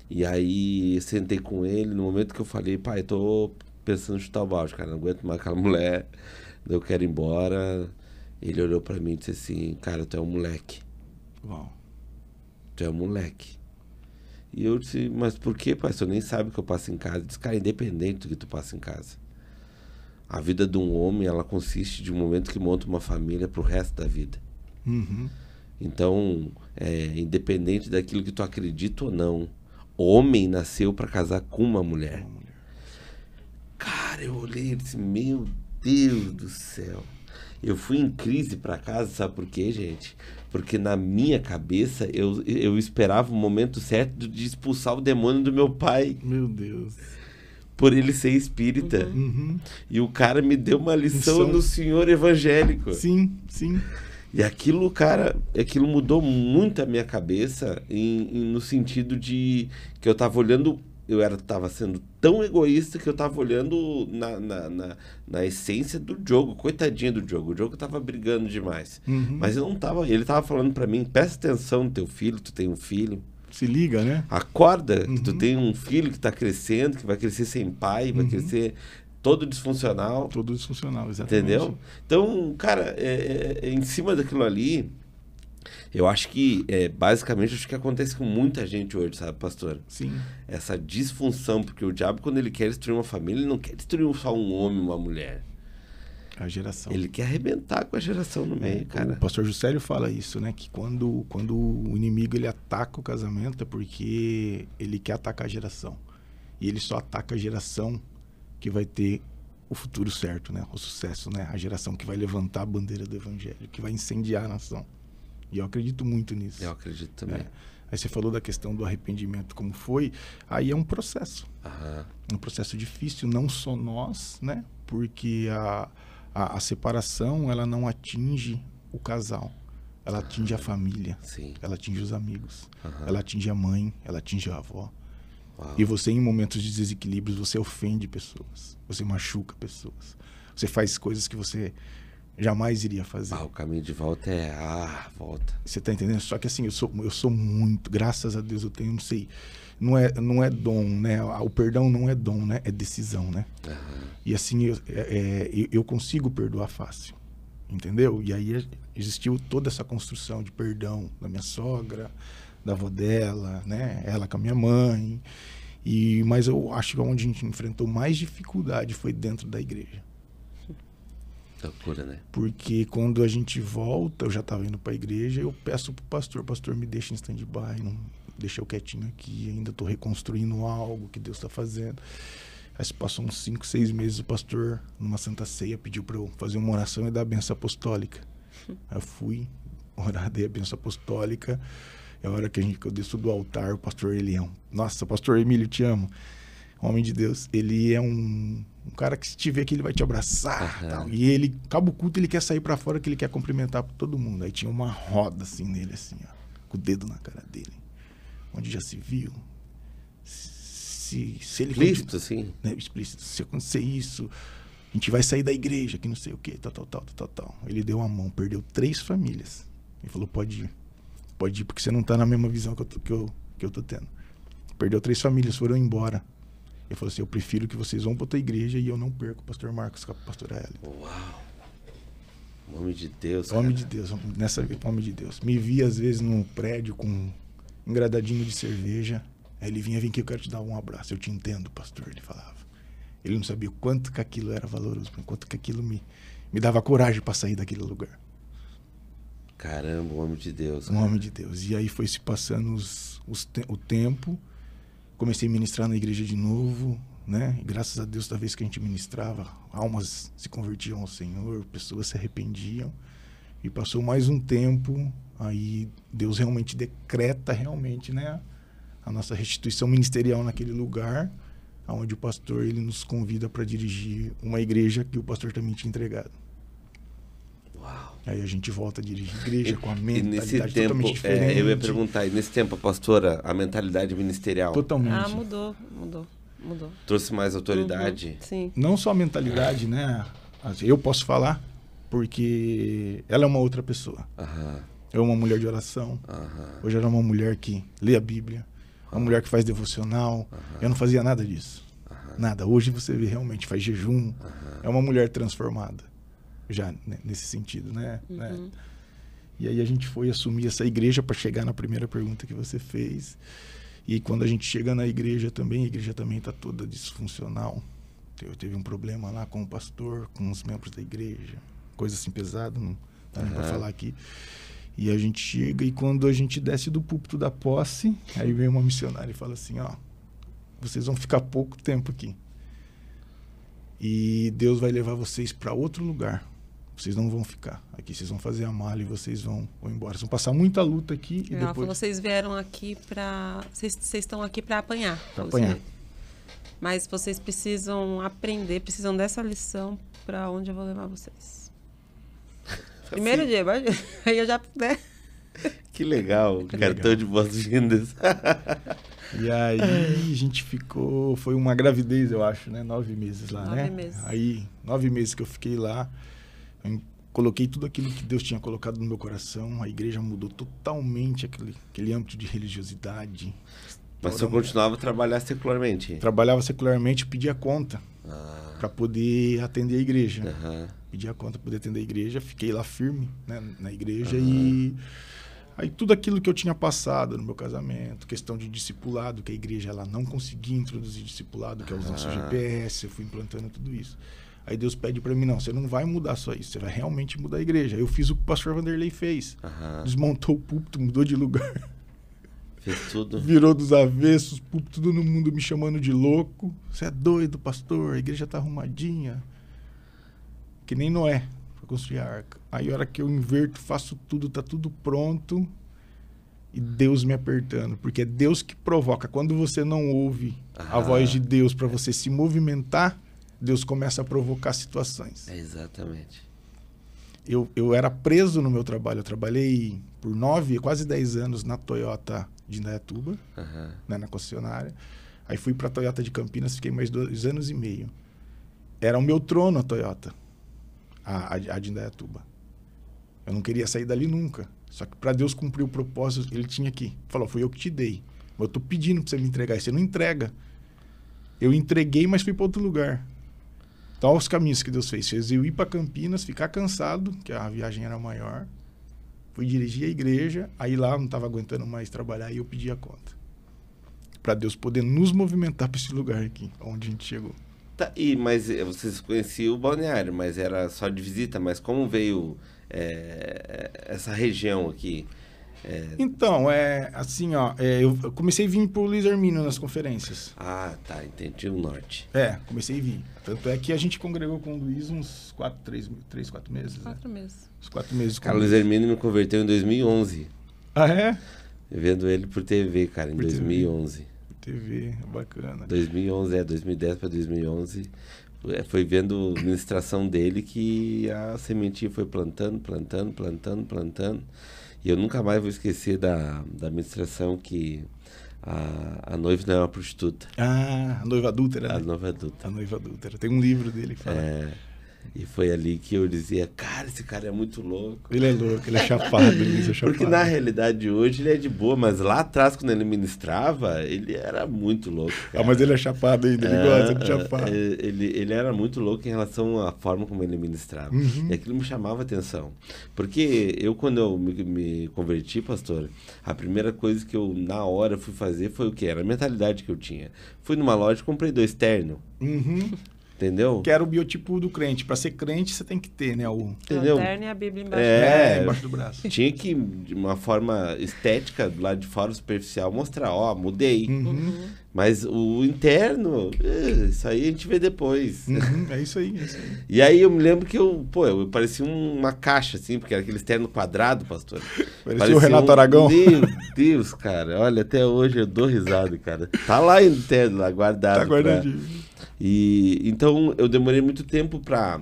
E aí eu sentei com ele, no momento que eu falei, pai, tô pensando em chutar o balde, cara, não aguento mais aquela mulher, eu quero ir embora. Ele olhou para mim e disse assim, cara, tu é um moleque Uau. Tu é um moleque. E eu disse, mas por que, pai? Tu nem sabe o que eu passo em casa. Ele disse, cara, é independente do que tu passa em casa. A vida de um homem, ela consiste de um momento que monta uma família pro resto da vida. Uhum. Então, é, independente daquilo que tu acredita ou não, homem nasceu para casar com uma mulher. uma mulher. Cara, eu olhei e disse, meu Deus do céu. Eu fui em crise para casa, sabe por quê, gente? Porque na minha cabeça eu, eu esperava o momento certo de expulsar o demônio do meu pai. Meu Deus. Por ele ser espírita. Uhum. uhum. E o cara me deu uma lição no senhor evangélico. Sim, sim. E aquilo, cara, aquilo mudou muito a minha cabeça em, em, no sentido de que eu tava olhando eu era tava sendo tão egoísta que eu tava olhando na, na, na, na essência do jogo coitadinho do jogo o jogo tava brigando demais uhum. mas eu não tava ele tava falando para mim presta atenção no teu filho tu tem um filho se liga né acorda uhum. tu tem um filho que está crescendo que vai crescer sem pai vai uhum. crescer todo disfuncional todo disfuncional exatamente entendeu então cara é, é, é em cima daquilo ali eu acho que, é, basicamente, acho que acontece com muita gente hoje, sabe, pastor? Sim. Essa disfunção, porque o diabo, quando ele quer destruir uma família, ele não quer destruir só um homem, uma mulher. A geração. Ele quer arrebentar com a geração no é, meio, é, cara. O pastor Juscelio fala isso, né? Que quando, quando o inimigo ele ataca o casamento é porque ele quer atacar a geração. E ele só ataca a geração que vai ter o futuro certo, né? O sucesso, né? A geração que vai levantar a bandeira do evangelho, que vai incendiar a nação. E eu acredito muito nisso. Eu acredito também. É. Aí você falou da questão do arrependimento, como foi. Aí é um processo. Um processo difícil, não só nós, né? Porque a, a, a separação, ela não atinge o casal. Ela ah, atinge a né? família. Sim. Ela atinge os amigos. Ela atinge a mãe. Ela atinge a avó. Uau. E você, em momentos de desequilíbrios, você ofende pessoas. Você machuca pessoas. Você faz coisas que você jamais iria fazer. Ah, o caminho de volta é ah, volta. Você tá entendendo? Só que assim, eu sou, eu sou muito, graças a Deus eu tenho, não sei, não é, não é dom, né? O perdão não é dom, né? É decisão, né? Uhum. E assim, eu, é, é, eu consigo perdoar fácil, entendeu? E aí existiu toda essa construção de perdão da minha sogra, da avó dela, né? Ela com a minha mãe. E, mas eu acho que é onde a gente enfrentou mais dificuldade foi dentro da igreja. Loucura, né? Porque quando a gente volta, eu já estava indo para a igreja, eu peço para o pastor, pastor, me deixa em stand-by, não deixa eu quietinho aqui, ainda estou reconstruindo algo que Deus está fazendo. Aí se passou uns 5, 6 meses, o pastor, numa santa ceia, pediu para eu fazer uma oração e dar a benção apostólica. Aí eu fui orar, dei a benção apostólica. É a hora que, a gente, que eu desço do altar, o pastor Elião. É Nossa, pastor Emílio, te amo. Homem de Deus. Ele é um um cara que se te vê que ele vai te abraçar. Uhum. Tal. E ele, cabo culto, ele quer sair para fora que ele quer cumprimentar todo mundo. Aí tinha uma roda assim nele, assim, ó, com o dedo na cara dele. Onde já se viu. Se, se ele. Explícito, assim. Né, explícito. Se acontecer isso, a gente vai sair da igreja, que não sei o quê, tal, tal, tal, tal, tal. Ele deu a mão, perdeu três famílias. Ele falou: pode ir. Pode ir, porque você não tá na mesma visão que eu tô, que eu, que eu tô tendo. Perdeu três famílias, foram embora. Ele falou assim: Eu prefiro que vocês vão para outra igreja e eu não perco o pastor Marcos com a pastora Ellen. Uau! Homem de Deus. Homem cara. de Deus, nessa homem de Deus. Me via às vezes num prédio com um gradadinho de cerveja. Aí ele vinha, vem que eu quero te dar um abraço. Eu te entendo, pastor, ele falava. Ele não sabia o quanto que aquilo era valoroso, quanto que aquilo me, me dava coragem para sair daquele lugar. Caramba, um homem de Deus. Um cara. homem de Deus. E aí foi se passando os, os te o tempo comecei a ministrar na igreja de novo, né? E graças a Deus, toda vez que a gente ministrava, almas se convertiam ao Senhor, pessoas se arrependiam. E passou mais um tempo, aí Deus realmente decreta realmente, né, a nossa restituição ministerial naquele lugar, aonde o pastor ele nos convida para dirigir uma igreja que o pastor também tinha entregado. Aí a gente volta a dirigir igreja e, com a mentalidade nesse tempo, totalmente diferente. É, eu ia perguntar, e nesse tempo, a pastora, a mentalidade ministerial... Totalmente. Ah, mudou, mudou, mudou. Trouxe mais autoridade. Uhum, sim. Não só a mentalidade, né? Eu posso falar, porque ela é uma outra pessoa. É uma mulher de oração. Hoje ela é uma mulher que lê a Bíblia, Aham. uma mulher que faz devocional. Eu não fazia nada disso. Nada. Hoje você vê realmente, faz jejum. É uma mulher transformada já né, nesse sentido, né? Uhum. né? E aí a gente foi assumir essa igreja para chegar na primeira pergunta que você fez. E quando a gente chega na igreja também, a igreja também está toda disfuncional. Eu teve um problema lá com o pastor, com os membros da igreja, coisa assim pesada, não dá uhum. para falar aqui. E a gente chega e quando a gente desce do púlpito da posse, aí vem uma missionária e fala assim, ó, vocês vão ficar pouco tempo aqui. E Deus vai levar vocês para outro lugar vocês não vão ficar. Aqui vocês vão fazer a mala e vocês vão, vão embora. Vocês vão passar muita luta aqui e Ela depois... Falou, vocês vieram aqui para... Vocês estão aqui para apanhar. Para apanhar. Mas vocês precisam aprender, precisam dessa lição para onde eu vou levar vocês. Assim, Primeiro dia, dia, aí eu já... Né? Que legal, que cartão legal. de boas-vindas. E aí a gente ficou, foi uma gravidez, eu acho, né? Nove meses lá, nove né? Meses. Aí, nove meses que eu fiquei lá. Eu coloquei tudo aquilo que Deus tinha colocado no meu coração. A igreja mudou totalmente aquele, aquele âmbito de religiosidade. Mas você então, continuava a é, trabalhar secularmente? Trabalhava secularmente e pedia conta ah. para poder atender a igreja. Uhum. Pedia conta para poder atender a igreja. Fiquei lá firme né, na igreja uhum. e. Aí tudo aquilo que eu tinha passado no meu casamento, questão de discipulado, que a igreja ela não conseguia introduzir discipulado, que é o nosso ah. GPS, eu fui implantando tudo isso. Aí Deus pede para mim, não, você não vai mudar só isso, você vai realmente mudar a igreja. Eu fiz o que o pastor Vanderlei fez. Uhum. Desmontou o púlpito, mudou de lugar. Fez tudo. Virou dos avessos, púlpito todo mundo me chamando de louco. Você é doido, pastor, a igreja tá arrumadinha. Que nem Noé, pra construir a arca. Aí a hora que eu inverto, faço tudo, tá tudo pronto. E Deus me apertando, porque é Deus que provoca. Quando você não ouve a voz de Deus para você se movimentar, Deus começa a provocar situações. É exatamente. Eu, eu era preso no meu trabalho. Eu trabalhei por nove, quase dez anos na Toyota de Indaiatuba, uhum. né, na concessionária. Aí fui para a Toyota de Campinas, fiquei mais dois anos e meio. Era o meu trono a Toyota, a, a, a de Indaiatuba. Eu não queria sair dali nunca. Só que para Deus cumprir o propósito, ele tinha aqui. Falou, foi eu que te dei. Mas eu tô pedindo para você me entregar. E você não entrega. Eu entreguei, mas fui para outro lugar. Então, os caminhos que Deus fez. Fez eu ir para Campinas, ficar cansado, que a viagem era maior. Fui dirigir a igreja, aí lá não estava aguentando mais trabalhar e eu pedi a conta. Para Deus poder nos movimentar para esse lugar aqui, onde a gente chegou. Tá, e, mas eh, vocês conheciam o balneário, mas era só de visita, mas como veio é, essa região aqui? É... Então, é assim, ó, é, eu comecei a vir pro Luiz Armínio nas conferências. Ah, tá, entendi o norte. É, comecei a vir. Tanto é que a gente congregou com o Luiz uns 4, 3, 3 4 meses. 4 né? meses. Uns 4 meses. Cara, o Luiz Armínio me converteu em 2011. Ah, é? Vendo ele por TV, cara, em por 2011. TV, é bacana. 2011, é, 2010 para 2011. Foi vendo a ministração dele que a sementinha foi plantando, plantando, plantando, plantando. E eu nunca mais vou esquecer da, da administração que a, a noiva não é uma prostituta. Ah, a noiva adúltera. A né? noiva adulta A noiva adúltera. Tem um livro dele que fala. É... E foi ali que eu dizia, cara, esse cara é muito louco. Ele é louco, ele é chapado, ele é chapado. Porque na realidade hoje ele é de boa, mas lá atrás, quando ele ministrava, ele era muito louco. Ah, cara. Ah, mas ele é chapado ainda, ele é, gosta de ah, chapado. Ele, ele era muito louco em relação à forma como ele ministrava. Uhum. E aquilo me chamava atenção. Porque eu, quando eu me, me converti, pastor, a primeira coisa que eu, na hora, fui fazer foi o que? Era a mentalidade que eu tinha. Fui numa loja e comprei dois ternos. Uhum. Entendeu? Que era o biotipo do crente. Para ser crente, você tem que ter, né? O... Entendeu? Lanterna e a Bíblia embaixo, é, do... embaixo do braço. Tinha que, de uma forma estética, lá de fora, superficial, mostrar, ó, mudei. Uhum. uhum. Mas o interno, eh, isso aí a gente vê depois. Uhum, é, isso aí, é isso aí. E aí eu me lembro que eu, pô, eu parecia uma caixa, assim, porque era aquele externo quadrado, pastor. Parecia, parecia o Renato um... Aragão. Meu Deus, cara. Olha, até hoje eu dou risada, cara. Tá lá interno, lá, guardado. Tá guardadinho. Pra e então eu demorei muito tempo para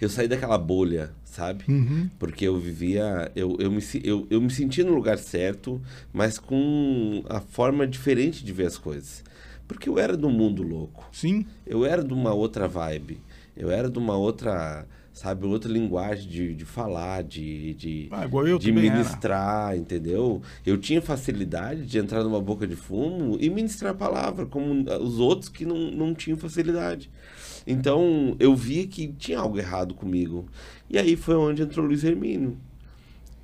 eu sair daquela bolha, sabe? Uhum. Porque eu vivia, eu, eu, me, eu, eu me sentia no lugar certo, mas com a forma diferente de ver as coisas. Porque eu era do mundo louco. Sim. Eu era de uma outra vibe. Eu era de uma outra sabe? Outra linguagem de, de falar, de, de, ah, de ministrar, era. entendeu? Eu tinha facilidade de entrar numa boca de fumo e ministrar a palavra, como os outros que não, não tinham facilidade. Então, eu vi que tinha algo errado comigo. E aí foi onde entrou o Luiz Hermínio.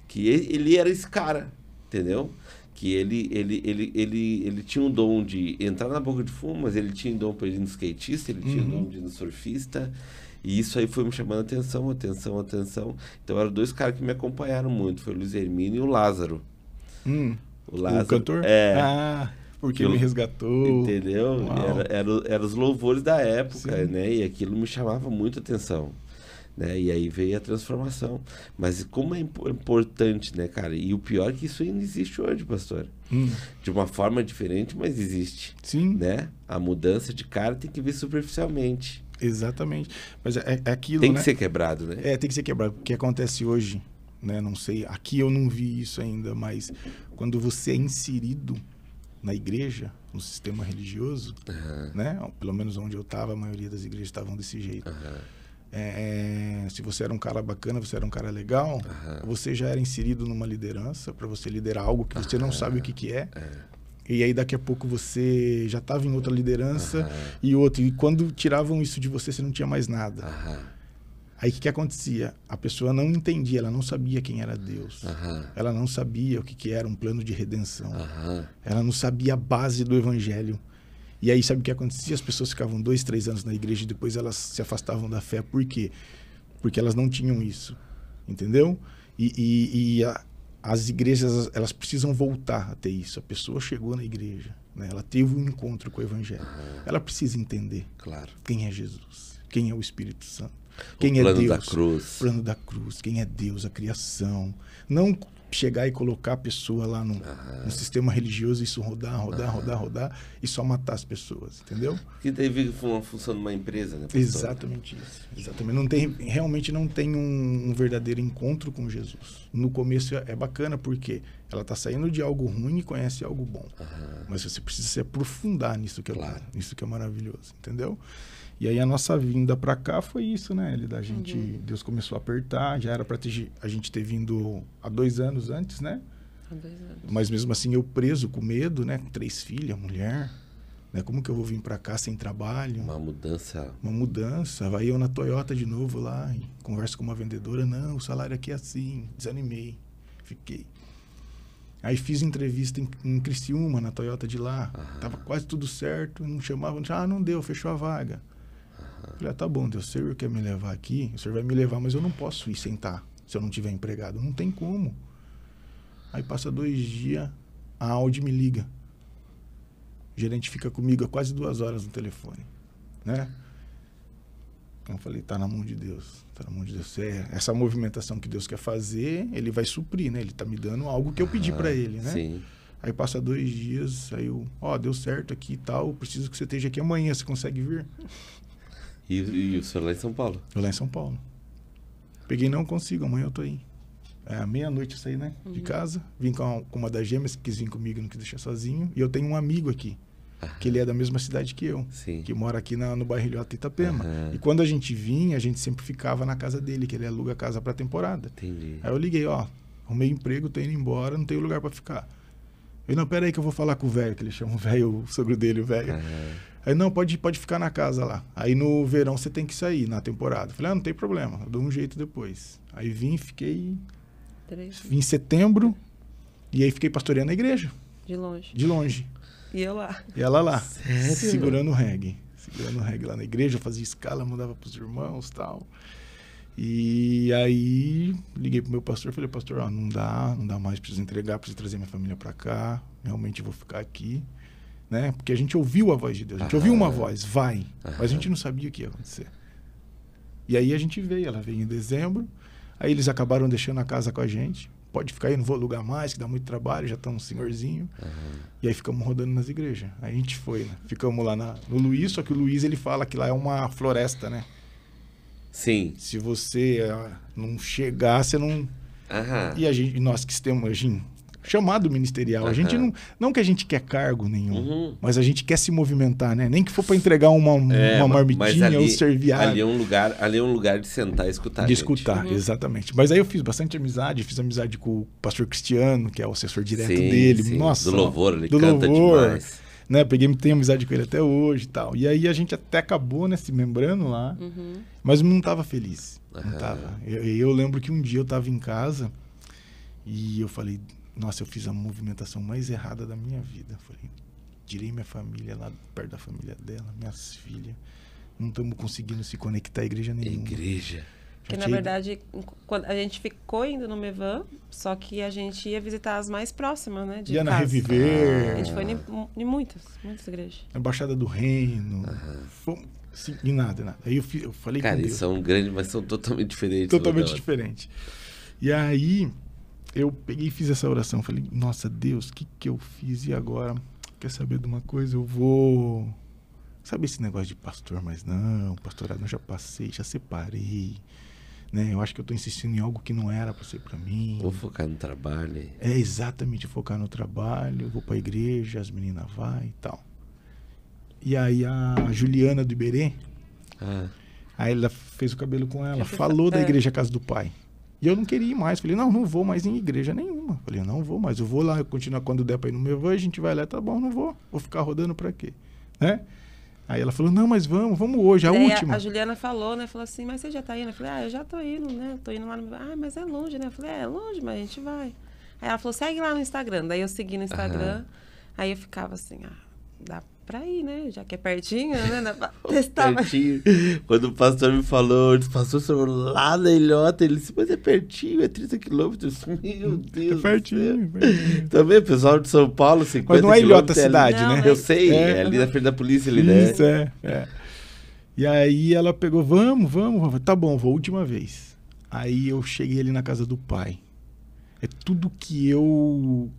Que ele era esse cara, entendeu? que ele, ele, ele, ele, ele tinha um dom de entrar na boca de fumo, mas ele tinha um dom para ir no skatista, ele uhum. tinha um uhum. dom de ir no surfista, e isso aí foi me chamando atenção, atenção, atenção. Então eram dois caras que me acompanharam muito, foi o Luiz Hermínio e o Lázaro. Hum, o Lázaro. O cantor? É. Ah porque ele me resgatou. Entendeu? eram era, era, os louvores da época, Sim. né? E aquilo me chamava muito atenção. Né? E aí veio a transformação. Mas como é importante, né, cara? E o pior é que isso ainda existe hoje, pastor. Hum. De uma forma diferente, mas existe. Sim. Né? A mudança de cara tem que vir superficialmente. Exatamente. Mas é, é, é aquilo. Tem que né? ser quebrado, né? É, tem que ser quebrado. O que acontece hoje, né? Não sei. Aqui eu não vi isso ainda, mas quando você é inserido na igreja, no sistema religioso, uhum. né? Pelo menos onde eu estava, a maioria das igrejas estavam desse jeito. Uhum. É, se você era um cara bacana, você era um cara legal, uhum. você já era inserido numa liderança para você liderar algo que você não sabe o que, que é. é. E aí daqui a pouco você já estava em outra liderança uhum. e outro E quando tiravam isso de você, você não tinha mais nada. Uhum. Aí o que, que, acontecia? A pessoa não entendia, ela não sabia quem era Deus. Uhum. Ela não sabia o que, que era um plano de redenção. Ela não sabia a base do evangelho. E aí sabe o que acontecia? As pessoas ficavam dois, três anos na igreja e depois elas se afastavam da fé. Por quê? Porque elas não tinham isso. Entendeu? E, e, e a, as igrejas elas precisam voltar até isso. A pessoa chegou na igreja, né? ela teve um encontro com o Evangelho. Uhum. Ela precisa entender claro. quem é Jesus, quem é o Espírito Santo, quem o é Deus. plano da cruz. O plano da cruz, quem é Deus, a criação. Não chegar e colocar a pessoa lá no, no sistema religioso, e isso rodar, rodar, rodar, rodar e só matar as pessoas, entendeu? Que teve uma função de uma empresa, né? Pastor? Exatamente isso. Exatamente. Não tem, realmente não tem um, um verdadeiro encontro com Jesus. No começo é, é bacana porque ela está saindo de algo ruim e conhece algo bom. Mas você precisa se aprofundar nisso que, é, claro. nisso que é maravilhoso, entendeu? E aí a nossa vinda para cá foi isso, né? Ele da gente, uhum. Deus começou a apertar, já era para a gente ter vindo há dois anos antes, né? Há dois anos. Mas mesmo assim eu preso com medo, né? Três filhas, mulher. Né? Como que eu vou vir para cá sem trabalho? Uma mudança. Uma mudança. Vai eu na Toyota de novo lá e converso com uma vendedora, não, o salário aqui é assim. Desanimei. Fiquei. Aí fiz entrevista em, em Criciúma, na Toyota de lá. Aham. Tava quase tudo certo, não chamava, não, ah, não deu, fechou a vaga. Falei, ah, tá bom, Deus, o senhor quer me levar aqui, o senhor vai me levar, mas eu não posso ir sentar se eu não tiver empregado. Não tem como. Aí passa dois dias, a Audi me liga. O gerente fica comigo há quase duas horas no telefone, né? Então eu falei, tá na mão de Deus, tá na mão de Deus. É, essa movimentação que Deus quer fazer, ele vai suprir, né? Ele tá me dando algo que eu pedi para ele, né? Sim. Aí passa dois dias, aí eu, ó, oh, deu certo aqui e tal, preciso que você esteja aqui amanhã, você consegue vir? E, e o senhor lá em São Paulo? Eu lá em São Paulo. Peguei, não consigo, amanhã eu tô aí. É, meia-noite eu saí, né? Uhum. De casa. Vim com uma, com uma das gêmeas que quis vir comigo, não quis deixar sozinho. E eu tenho um amigo aqui, ah. que ele é da mesma cidade que eu, Sim. que mora aqui na, no bairro Ilhota Itapema. Uhum. E quando a gente vinha, a gente sempre ficava na casa dele, que ele aluga a casa pra temporada. Entendi. Aí eu liguei, ó, arrumei emprego, tô indo embora, não tenho lugar para ficar. Eu, não, aí que eu vou falar com o velho, que ele chama o velho, o sogro dele, o velho. Uhum. Aí, não, pode, pode ficar na casa lá. Aí no verão você tem que sair na temporada. Falei, ah, não tem problema, eu dou um jeito depois. Aí vim, fiquei. Três. Vim em setembro. E aí fiquei pastoreando a igreja. De longe. De longe. E eu lá. E ela lá. Sério? Segurando o reggae. Segurando o reggae lá na igreja, fazia escala, mandava pros irmãos tal. E aí liguei pro meu pastor falei, pastor, não dá, não dá mais, preciso entregar, preciso trazer minha família para cá. Realmente vou ficar aqui né? Porque a gente ouviu a voz de Deus, a gente ouviu uma voz, vai, mas a gente não sabia o que ia acontecer. E aí a gente veio, ela veio em dezembro, aí eles acabaram deixando a casa com a gente. Pode ficar aí, não vou alugar mais, que dá muito trabalho, já tá um senhorzinho. E aí ficamos rodando nas igrejas. Aí a gente foi, né? Ficamos lá na, no Luiz, só que o Luiz ele fala que lá é uma floresta, né? Sim. Se você ah, não chegar, você não. E a gente, nós que temos, a gente, chamado ministerial. Uhum. A gente não. Não que a gente quer cargo nenhum, uhum. mas a gente quer se movimentar, né? Nem que for para entregar uma, é, uma marmitinha ali, ou servir. Ali é um lugar, ali é um lugar de sentar e escutar. De escutar, uhum. exatamente. Mas aí eu fiz bastante amizade, fiz amizade com o pastor Cristiano, que é o assessor direto sim, dele. Sim. Nossa. Do louvor, ele do canta louvor. demais né? Peguei, tenho amizade com ele até hoje e tal. E aí a gente até acabou, né, se membrando lá, uhum. mas não estava feliz. Não tava. Eu, eu, lembro que um dia eu estava em casa e eu falei, nossa, eu fiz a movimentação mais errada da minha vida. Falei, tirei minha família lá perto da família dela, minhas filhas. Não estamos conseguindo se conectar à igreja nenhuma. Igreja. Porque, na verdade, a gente ficou indo no Mevan, só que a gente ia visitar as mais próximas, né? De Ia na Reviver. A gente foi em, em, muitas, muitas igrejas. Na Baixada do Reino. Uhum. Foi, sim, em nada, nada. Aí eu, eu falei Cara, com Deus. são grandes, mas são totalmente diferentes. Né, totalmente diferentes. E aí, eu peguei e fiz essa oração. Falei, nossa, Deus, o que, que eu fiz? E agora? Quer saber de uma coisa? Eu vou. Sabe esse negócio de pastor, mas não, pastorado, eu já passei, já separei. Né? Eu acho que eu estou insistindo em algo que não era para ser para mim. Vou focar no trabalho. É exatamente focar no trabalho. Vou para a igreja, as meninas vai e tal. E aí a Juliana do Iberê, ah. aí ela fez o cabelo com ela, falou da é. igreja Casa do Pai. E eu não queria ir mais. Falei, não, não vou mais em igreja nenhuma. Falei, não vou mais. Eu vou lá, eu continuo quando der para ir no meu voo, a gente vai lá, tá bom, não vou. Vou ficar rodando para quê? Né? Aí ela falou, não, mas vamos, vamos hoje, a última. A, a Juliana falou, né? Falou assim, mas você já tá indo? Eu falei, ah, eu já tô indo, né? tô indo lá no... Ah, mas é longe, né? Eu falei, é, é longe, mas a gente vai. Aí ela falou, segue lá no Instagram. Daí eu segui no Instagram. Uhum. Aí eu ficava assim, ah, dá para ir, né? Já que é pertinho, né? Testar. pertinho. Quando o pastor me falou, os pastores foram lá na ilhota, ele disse, mas é pertinho, é 30 quilômetros. Meu hum, Deus. É pertinho. pertinho. Também, tá pessoal de São Paulo, 50 Mas não é ilhota é cidade, né? Eu sei, é, é ali na frente da polícia, ali, né? Isso, é, é. E aí ela pegou, vamos, vamos, vamos. Tá bom, vou última vez. Aí eu cheguei ali na casa do pai. É tudo que eu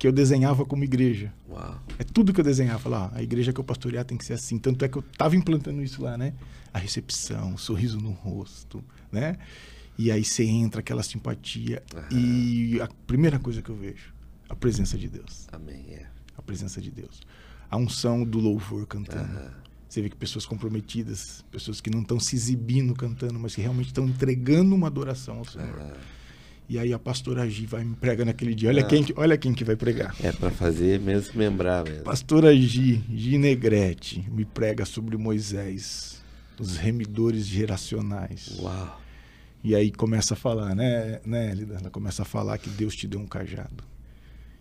que eu desenhava como igreja. Uau. É tudo que eu desenhava. Lá, ah, a igreja que eu pastorear tem que ser assim. Tanto é que eu estava implantando isso lá, né? A recepção, o sorriso no rosto, né? E aí você entra aquela simpatia. Uhum. E a primeira coisa que eu vejo, a presença de Deus. Amém. É. A presença de Deus. A unção do louvor cantando. Uhum. Você vê que pessoas comprometidas, pessoas que não estão se exibindo cantando, mas que realmente estão entregando uma adoração ao Senhor. Uhum. E aí a pastora Gi vai me pregar naquele dia. Olha, ah. quem, olha quem que vai pregar. É para fazer mesmo lembrar mesmo. Pastora Gi, Gi Negrete, me prega sobre Moisés, os remidores geracionais. Uau. E aí começa a falar, né, né, Lida? Ela começa a falar que Deus te deu um cajado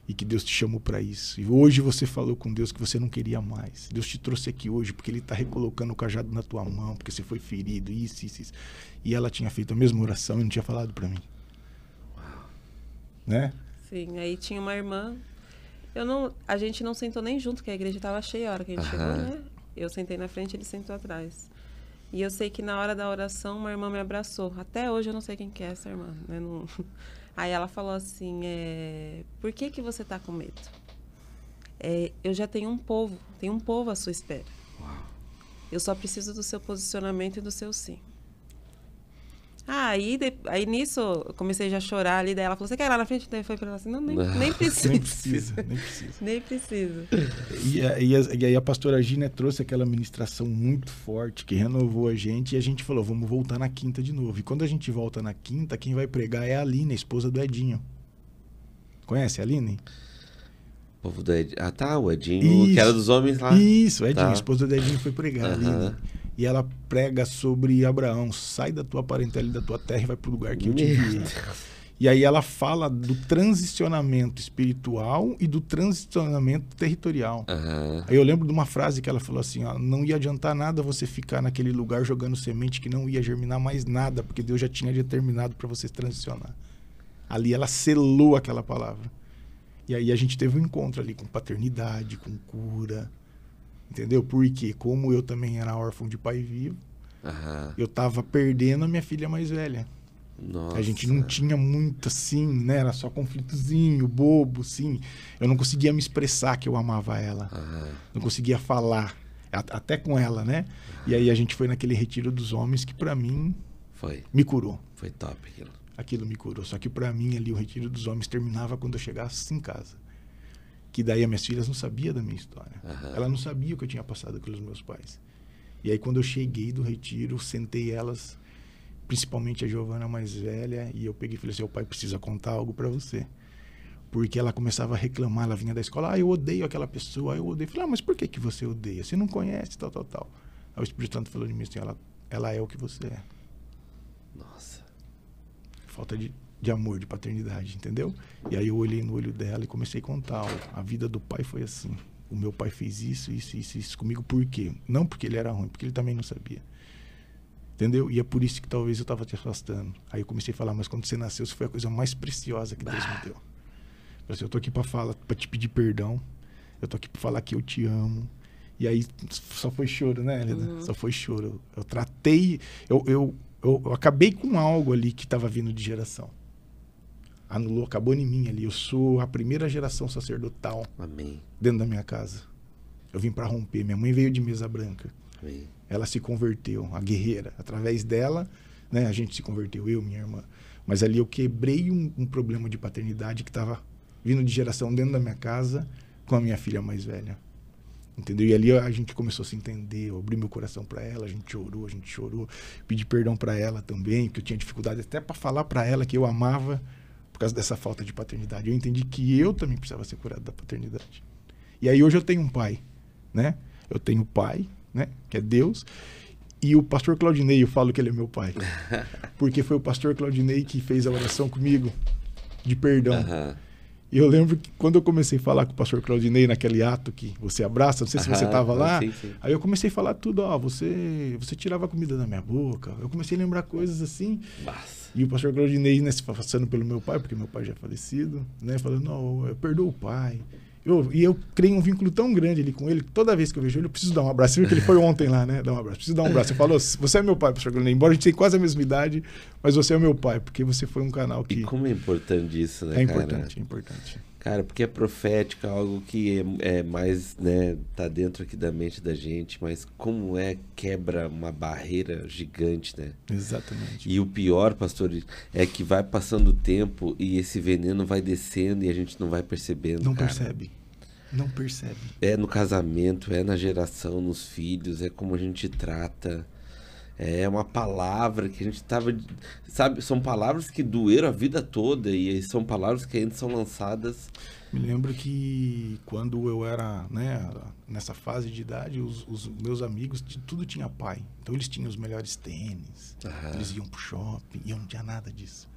e que Deus te chamou para isso. E hoje você falou com Deus que você não queria mais. Deus te trouxe aqui hoje porque Ele está recolocando o cajado na tua mão, porque você foi ferido, isso, isso, isso. E ela tinha feito a mesma oração e não tinha falado para mim né? Sim, aí tinha uma irmã. Eu não, a gente não sentou nem junto, que a igreja estava cheia a hora que a gente chegou, né? Eu sentei na frente, ele sentou atrás. E eu sei que na hora da oração, uma irmã me abraçou. Até hoje eu não sei quem que é essa irmã, né? Não... Aí ela falou assim, é... por que que você está com medo? É, eu já tenho um povo, tenho um povo à sua espera. Uau. Eu só preciso do seu posicionamento e do seu sim. Ah, aí, de, aí nisso eu comecei já a chorar ali, daí ela falou, você quer ir lá na frente? Daí foi pra ela assim, não, nem, nem precisa. nem precisa, nem precisa. nem precisa. E, e, e, aí a pastora Gina trouxe aquela ministração muito forte que renovou a gente e a gente falou, vamos voltar na quinta de novo. E quando a gente volta na quinta, quem vai pregar é a Aline, a esposa do Edinho. Conhece a Aline? O povo do Edinho. Ah, tá, o Edinho, isso, que era dos homens lá. Isso, o Edinho, tá. a esposa do Edinho foi pregar -huh. a Aline e ela prega sobre Abraão: sai da tua parentela e da tua terra e vai para o lugar que eu te vi. E aí ela fala do transicionamento espiritual e do transicionamento territorial. Uhum. Aí eu lembro de uma frase que ela falou assim: ó, não ia adiantar nada você ficar naquele lugar jogando semente que não ia germinar mais nada, porque Deus já tinha determinado para você transicionar. Ali ela selou aquela palavra. E aí a gente teve um encontro ali com paternidade, com cura, Entendeu? Porque como eu também era órfão de pai vivo, eu tava perdendo a minha filha mais velha. Nossa. A gente não tinha muito assim, né? Era só conflitozinho, bobo, sim. Eu não conseguia me expressar que eu amava ela. Não conseguia falar, até com ela, né? E aí a gente foi naquele retiro dos homens que para mim foi me curou. Foi top aquilo. Aquilo me curou. Só que para mim ali o retiro dos homens terminava quando eu chegasse em casa que daí as minhas filhas não sabia da minha história. Uhum. Ela não sabia o que eu tinha passado pelos meus pais. E aí quando eu cheguei do retiro, sentei elas, principalmente a Giovana mais velha, e eu peguei e falei assim: "O pai precisa contar algo para você". Porque ela começava a reclamar, ela vinha da escola: "Ah, eu odeio aquela pessoa, eu odeio". falei: ah, mas por que que você odeia? Você não conhece tal tal tal". Aí o Espírito Santo falou de mim assim: "Ela ela é o que você é". Nossa. Falta de de amor, de paternidade, entendeu? E aí eu olhei no olho dela e comecei a contar, ó, a vida do pai foi assim. O meu pai fez isso, isso, isso, isso comigo, por quê? Não porque ele era ruim, porque ele também não sabia. Entendeu? E é por isso que talvez eu estava te afastando. Aí eu comecei a falar, mas quando você nasceu, isso foi a coisa mais preciosa que bah. Deus me deu. Eu, assim, eu tô aqui para falar, para te pedir perdão. Eu tô aqui para falar que eu te amo. E aí só foi choro, né, Helena? Uhum. Só foi choro. Eu, eu tratei, eu, eu, eu, eu acabei com algo ali que estava vindo de geração anulou, acabou em mim ali. Eu sou a primeira geração sacerdotal Amém. dentro da minha casa. Eu vim para romper. Minha mãe veio de mesa branca. Amém. Ela se converteu, a guerreira. Através dela, né, a gente se converteu, eu, minha irmã. Mas ali eu quebrei um, um problema de paternidade que estava vindo de geração dentro da minha casa com a minha filha mais velha. Entendeu? E ali a gente começou a se entender, eu abri meu coração para ela, a gente chorou, a gente chorou, pedi perdão para ela também, porque eu tinha dificuldade até para falar para ela que eu amava por causa dessa falta de paternidade. Eu entendi que eu também precisava ser curado da paternidade. E aí hoje eu tenho um pai, né? Eu tenho pai, né? Que é Deus. E o pastor Claudinei, eu falo que ele é meu pai. Porque foi o pastor Claudinei que fez a oração comigo de perdão. Uhum. E eu lembro que quando eu comecei a falar com o pastor Claudinei naquele ato que você abraça, não sei se você estava lá, sim, sim. aí eu comecei a falar tudo, ó, você, você tirava comida da minha boca. Eu comecei a lembrar coisas assim. Nossa. E o pastor Claudinei, né, se passando pelo meu pai, porque meu pai já é falecido, né, falando, não, eu perdoo o pai. Eu, e eu criei um vínculo tão grande ali com ele, que toda vez que eu vejo ele, eu preciso dar um abraço. Você viu que ele foi ontem lá, né? Dar um abraço. Preciso dar um abraço. Eu falo, você é meu pai, pastor Claudinei. Embora a gente tenha quase a mesma idade, mas você é meu pai, porque você foi um canal que... E como é importante isso, né, É importante, cara? é importante. Cara, porque é profético, é algo que é, é, mais, né, tá dentro aqui da mente da gente, mas como é quebra uma barreira gigante, né? Exatamente. E o pior, pastor, é que vai passando o tempo e esse veneno vai descendo e a gente não vai percebendo. Não cara. percebe. Não percebe. É no casamento, é na geração, nos filhos, é como a gente trata. É uma palavra que a gente estava. Sabe, são palavras que doeram a vida toda e são palavras que ainda são lançadas. Me lembro que quando eu era né, nessa fase de idade, os, os meus amigos, tudo tinha pai. Então eles tinham os melhores tênis, Aham. eles iam pro shopping, e eu não tinha nada disso.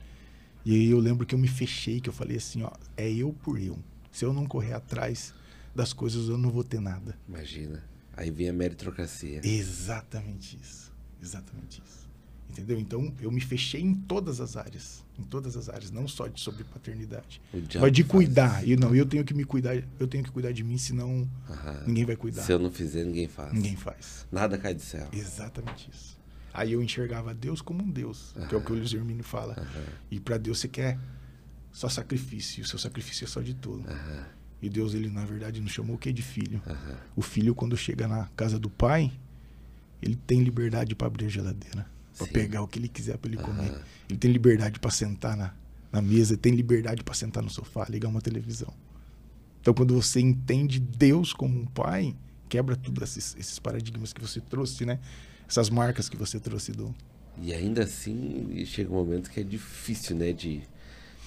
E aí eu lembro que eu me fechei, que eu falei assim, ó, é eu por eu. Se eu não correr atrás das coisas, eu não vou ter nada. Imagina. Aí vem a meritocracia. Exatamente isso. Exatamente isso. Entendeu? Então, eu me fechei em todas as áreas. Em todas as áreas, não só de sobre paternidade. Mas de cuidar. E não, eu tenho que me cuidar, eu tenho que cuidar de mim, senão Aham. ninguém vai cuidar. Se eu não fizer, ninguém faz. Ninguém faz. Nada cai do céu. Exatamente isso. Aí eu enxergava Deus como um Deus, Aham. que é o que o Luiz Hermínio fala. Aham. E para Deus você quer só sacrifício, e o seu sacrifício é só de tolo. E Deus, ele na verdade, nos chamou o que de filho. O filho, quando chega na casa do pai, ele tem liberdade para abrir a geladeira, para pegar o que ele quiser para ele uhum. comer. Ele tem liberdade para sentar na, na mesa, tem liberdade para sentar no sofá, ligar uma televisão. Então, quando você entende Deus como um pai, quebra tudo esses, esses paradigmas que você trouxe, né? Essas marcas que você trouxe do. E ainda assim, chega um momento que é difícil, né? De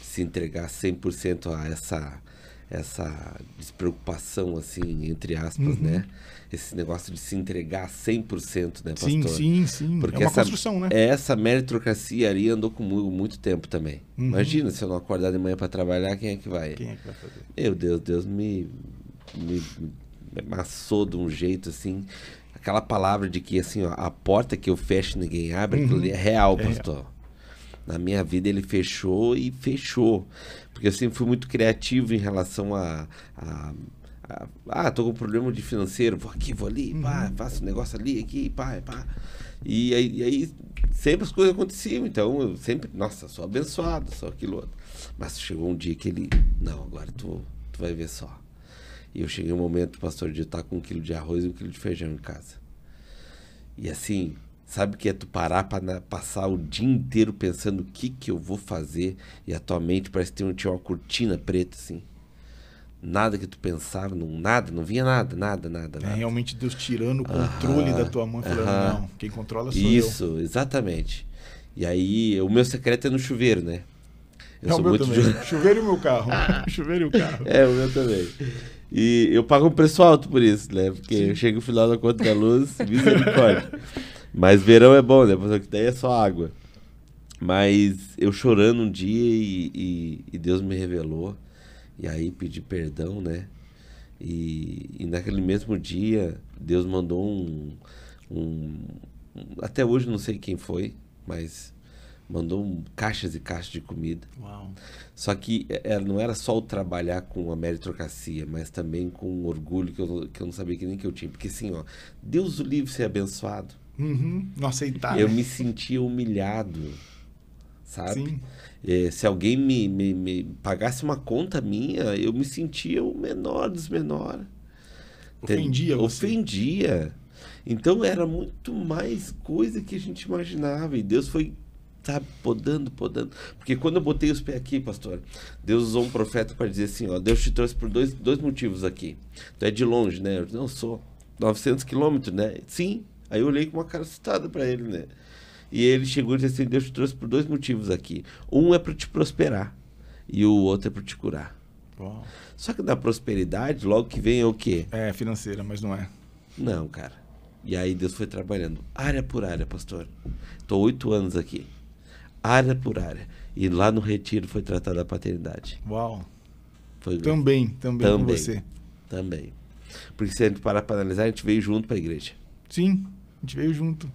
se entregar 100% a essa essa despreocupação, assim, entre aspas, uhum. né? Esse negócio de se entregar 100%, né, pastor? Sim, sim, sim. É Porque é uma essa, construção, né? Essa meritocracia ali andou comigo muito tempo também. Uhum. Imagina, se eu não acordar de manhã para trabalhar, quem é que vai? Quem é que vai fazer? Meu Deus, Deus me, me, me amassou de um jeito, assim... Aquela palavra de que, assim, ó, a porta que eu fecho ninguém abre, uhum. é real, é pastor. É real na minha vida ele fechou e fechou. Porque eu sempre fui muito criativo em relação a. a, ah, tô com problema de financeiro, vou aqui, vou ali, pá, uhum. faço um negócio ali, aqui, pá, pá. E aí, e aí sempre as coisas aconteciam, então eu sempre, nossa, sou abençoado, sou aquilo outro. Mas chegou um dia que ele, não, agora tu, tu vai ver só. E eu cheguei um momento, pastor, de estar com um quilo de arroz e um quilo de feijão em casa. E assim, Sabe que é tu parar para né, passar o dia inteiro pensando o que que eu vou fazer e a tua mente parece que tinha uma cortina preta assim. Nada que tu pensava, não, nada, não vinha nada, nada, nada. É realmente Deus tirando o controle da tua mão falando, não, quem controla sou Isso, eu. Isso, exatamente. E aí, o meu secreto é no chuveiro, né? Eu não, é sou muito também. Chuveiro e meu carro. chuveiro e o carro. É, o meu também. E eu pago um preço alto por isso, né? Porque Sim. eu chego no final da conta da luz, misericórdia. Mas verão é bom, né? Porque daí é só água. Mas eu chorando um dia e, e, e Deus me revelou. E aí pedi perdão, né? E, e naquele mesmo dia, Deus mandou um, um, um, Até hoje não sei quem foi, mas mandou um, caixas e caixas de comida. Uau. Só que era, é, é, não era só o trabalhar com a meritocracia, mas também com um orgulho que eu, que eu não sabia que nem que eu tinha. Porque assim, ó, Deus o livre ser abençoado. Uhum, não aceitar. Eu me sentia humilhado, sabe? É, se alguém me, me, me, pagasse uma conta minha, eu me sentia o menor dos menores. Ofendia você. Ofendia. Então era muito mais coisa que a gente imaginava. E Deus foi, sabe, podando, podando. Porque quando eu botei os pés aqui, pastor, Deus usou um profeta para dizer assim: ó, Deus te trouxe por dois, dois motivos aqui. Tu é de longe, né? Eu não sou. 900 quilômetros, né? Sim, Aí eu olhei com uma cara assustada para ele, né? E ele chegou e disse assim: Deus te trouxe por dois motivos aqui. Um é para te prosperar e o outro é para te curar. Uau. Só que da prosperidade, logo que vem é o quê? É financeira, mas não é. Não, cara. E aí Deus foi trabalhando área por área, pastor. Estou oito anos aqui, área por área. E lá no retiro foi tratada a paternidade. Uau. Foi também, também, também com você. Também. Porque se a gente parar para analisar, a gente veio junto para a igreja. Sim gente veio junto.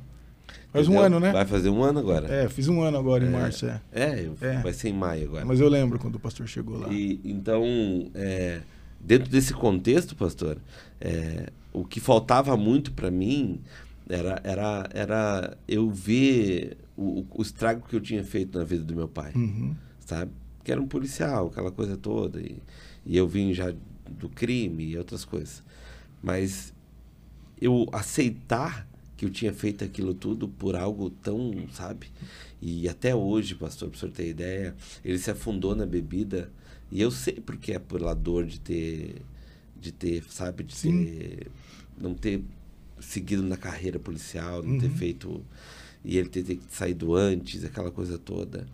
Faz Entendeu? um ano, né? Vai fazer um ano agora. É, fiz um ano agora é, em março, é. É, é. vai ser em maio agora. Mas eu lembro quando o pastor chegou lá. E, então, é, dentro desse contexto, pastor, é, o que faltava muito para mim era, era, era eu ver o, o, estrago que eu tinha feito na vida do meu pai, uhum. sabe? Que era um policial, aquela coisa toda. E, e eu vim já do crime e outras coisas. Mas eu aceitar que eu tinha feito aquilo tudo por algo tão, sabe? E até hoje, pastor, para o senhor ter ideia, ele se afundou na bebida. E eu sei porque é pela dor de ter, de ter sabe, de ter, não ter seguido na carreira policial, não uhum. ter feito. E ele ter, ter saído antes, aquela coisa toda.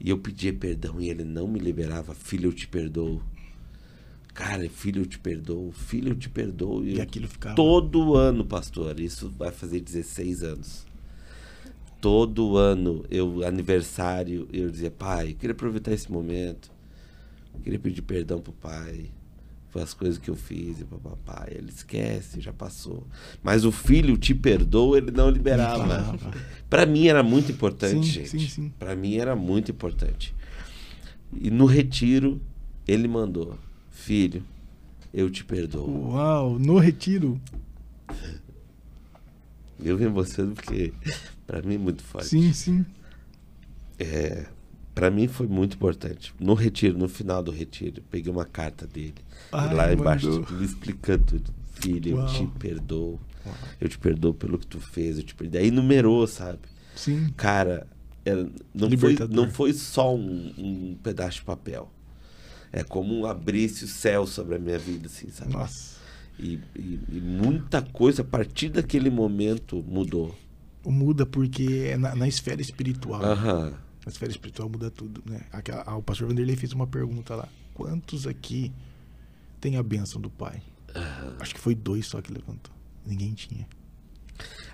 E eu pedia perdão e ele não me liberava. Filho, eu te perdoo. Cara, filho, eu te perdoo, filho, eu te perdoo. E, e aquilo ficava. Todo ano, pastor, isso vai fazer 16 anos. Todo ano, eu aniversário, eu dizia, pai, eu queria aproveitar esse momento, queria pedir perdão pro pai, as coisas que eu fiz e papapá. Ele esquece, já passou. Mas o filho te perdoa, ele não liberava. Para mim era muito importante, sim, gente. Para mim era muito importante. E no retiro, ele mandou filho, eu te perdoo. Uau, no retiro. Eu venho emociono porque para mim é muito forte. Sim, sim. É, para mim foi muito importante. No retiro, no final do retiro, peguei uma carta dele Ai, lá embaixo mandou. me explicando tudo. Filho, Uau. eu te perdoo. Uau. Eu te perdoo pelo que tu fez, eu te perdoo. Aí numerou, sabe? Sim. Cara, era, é, não, foi, não foi só um, um pedaço de papel é como abrir-se o céu sobre a minha vida, assim, sabe? Nossa. E, e, e muita coisa a partir daquele momento mudou. Muda porque é na, na esfera espiritual. Aham. Na esfera espiritual muda tudo, né? Aquela, ah, o pastor Vanderlei fez uma pergunta lá. Quantos aqui tem a bênção do pai? Aham. Acho que foi dois só que levantou. Ninguém tinha.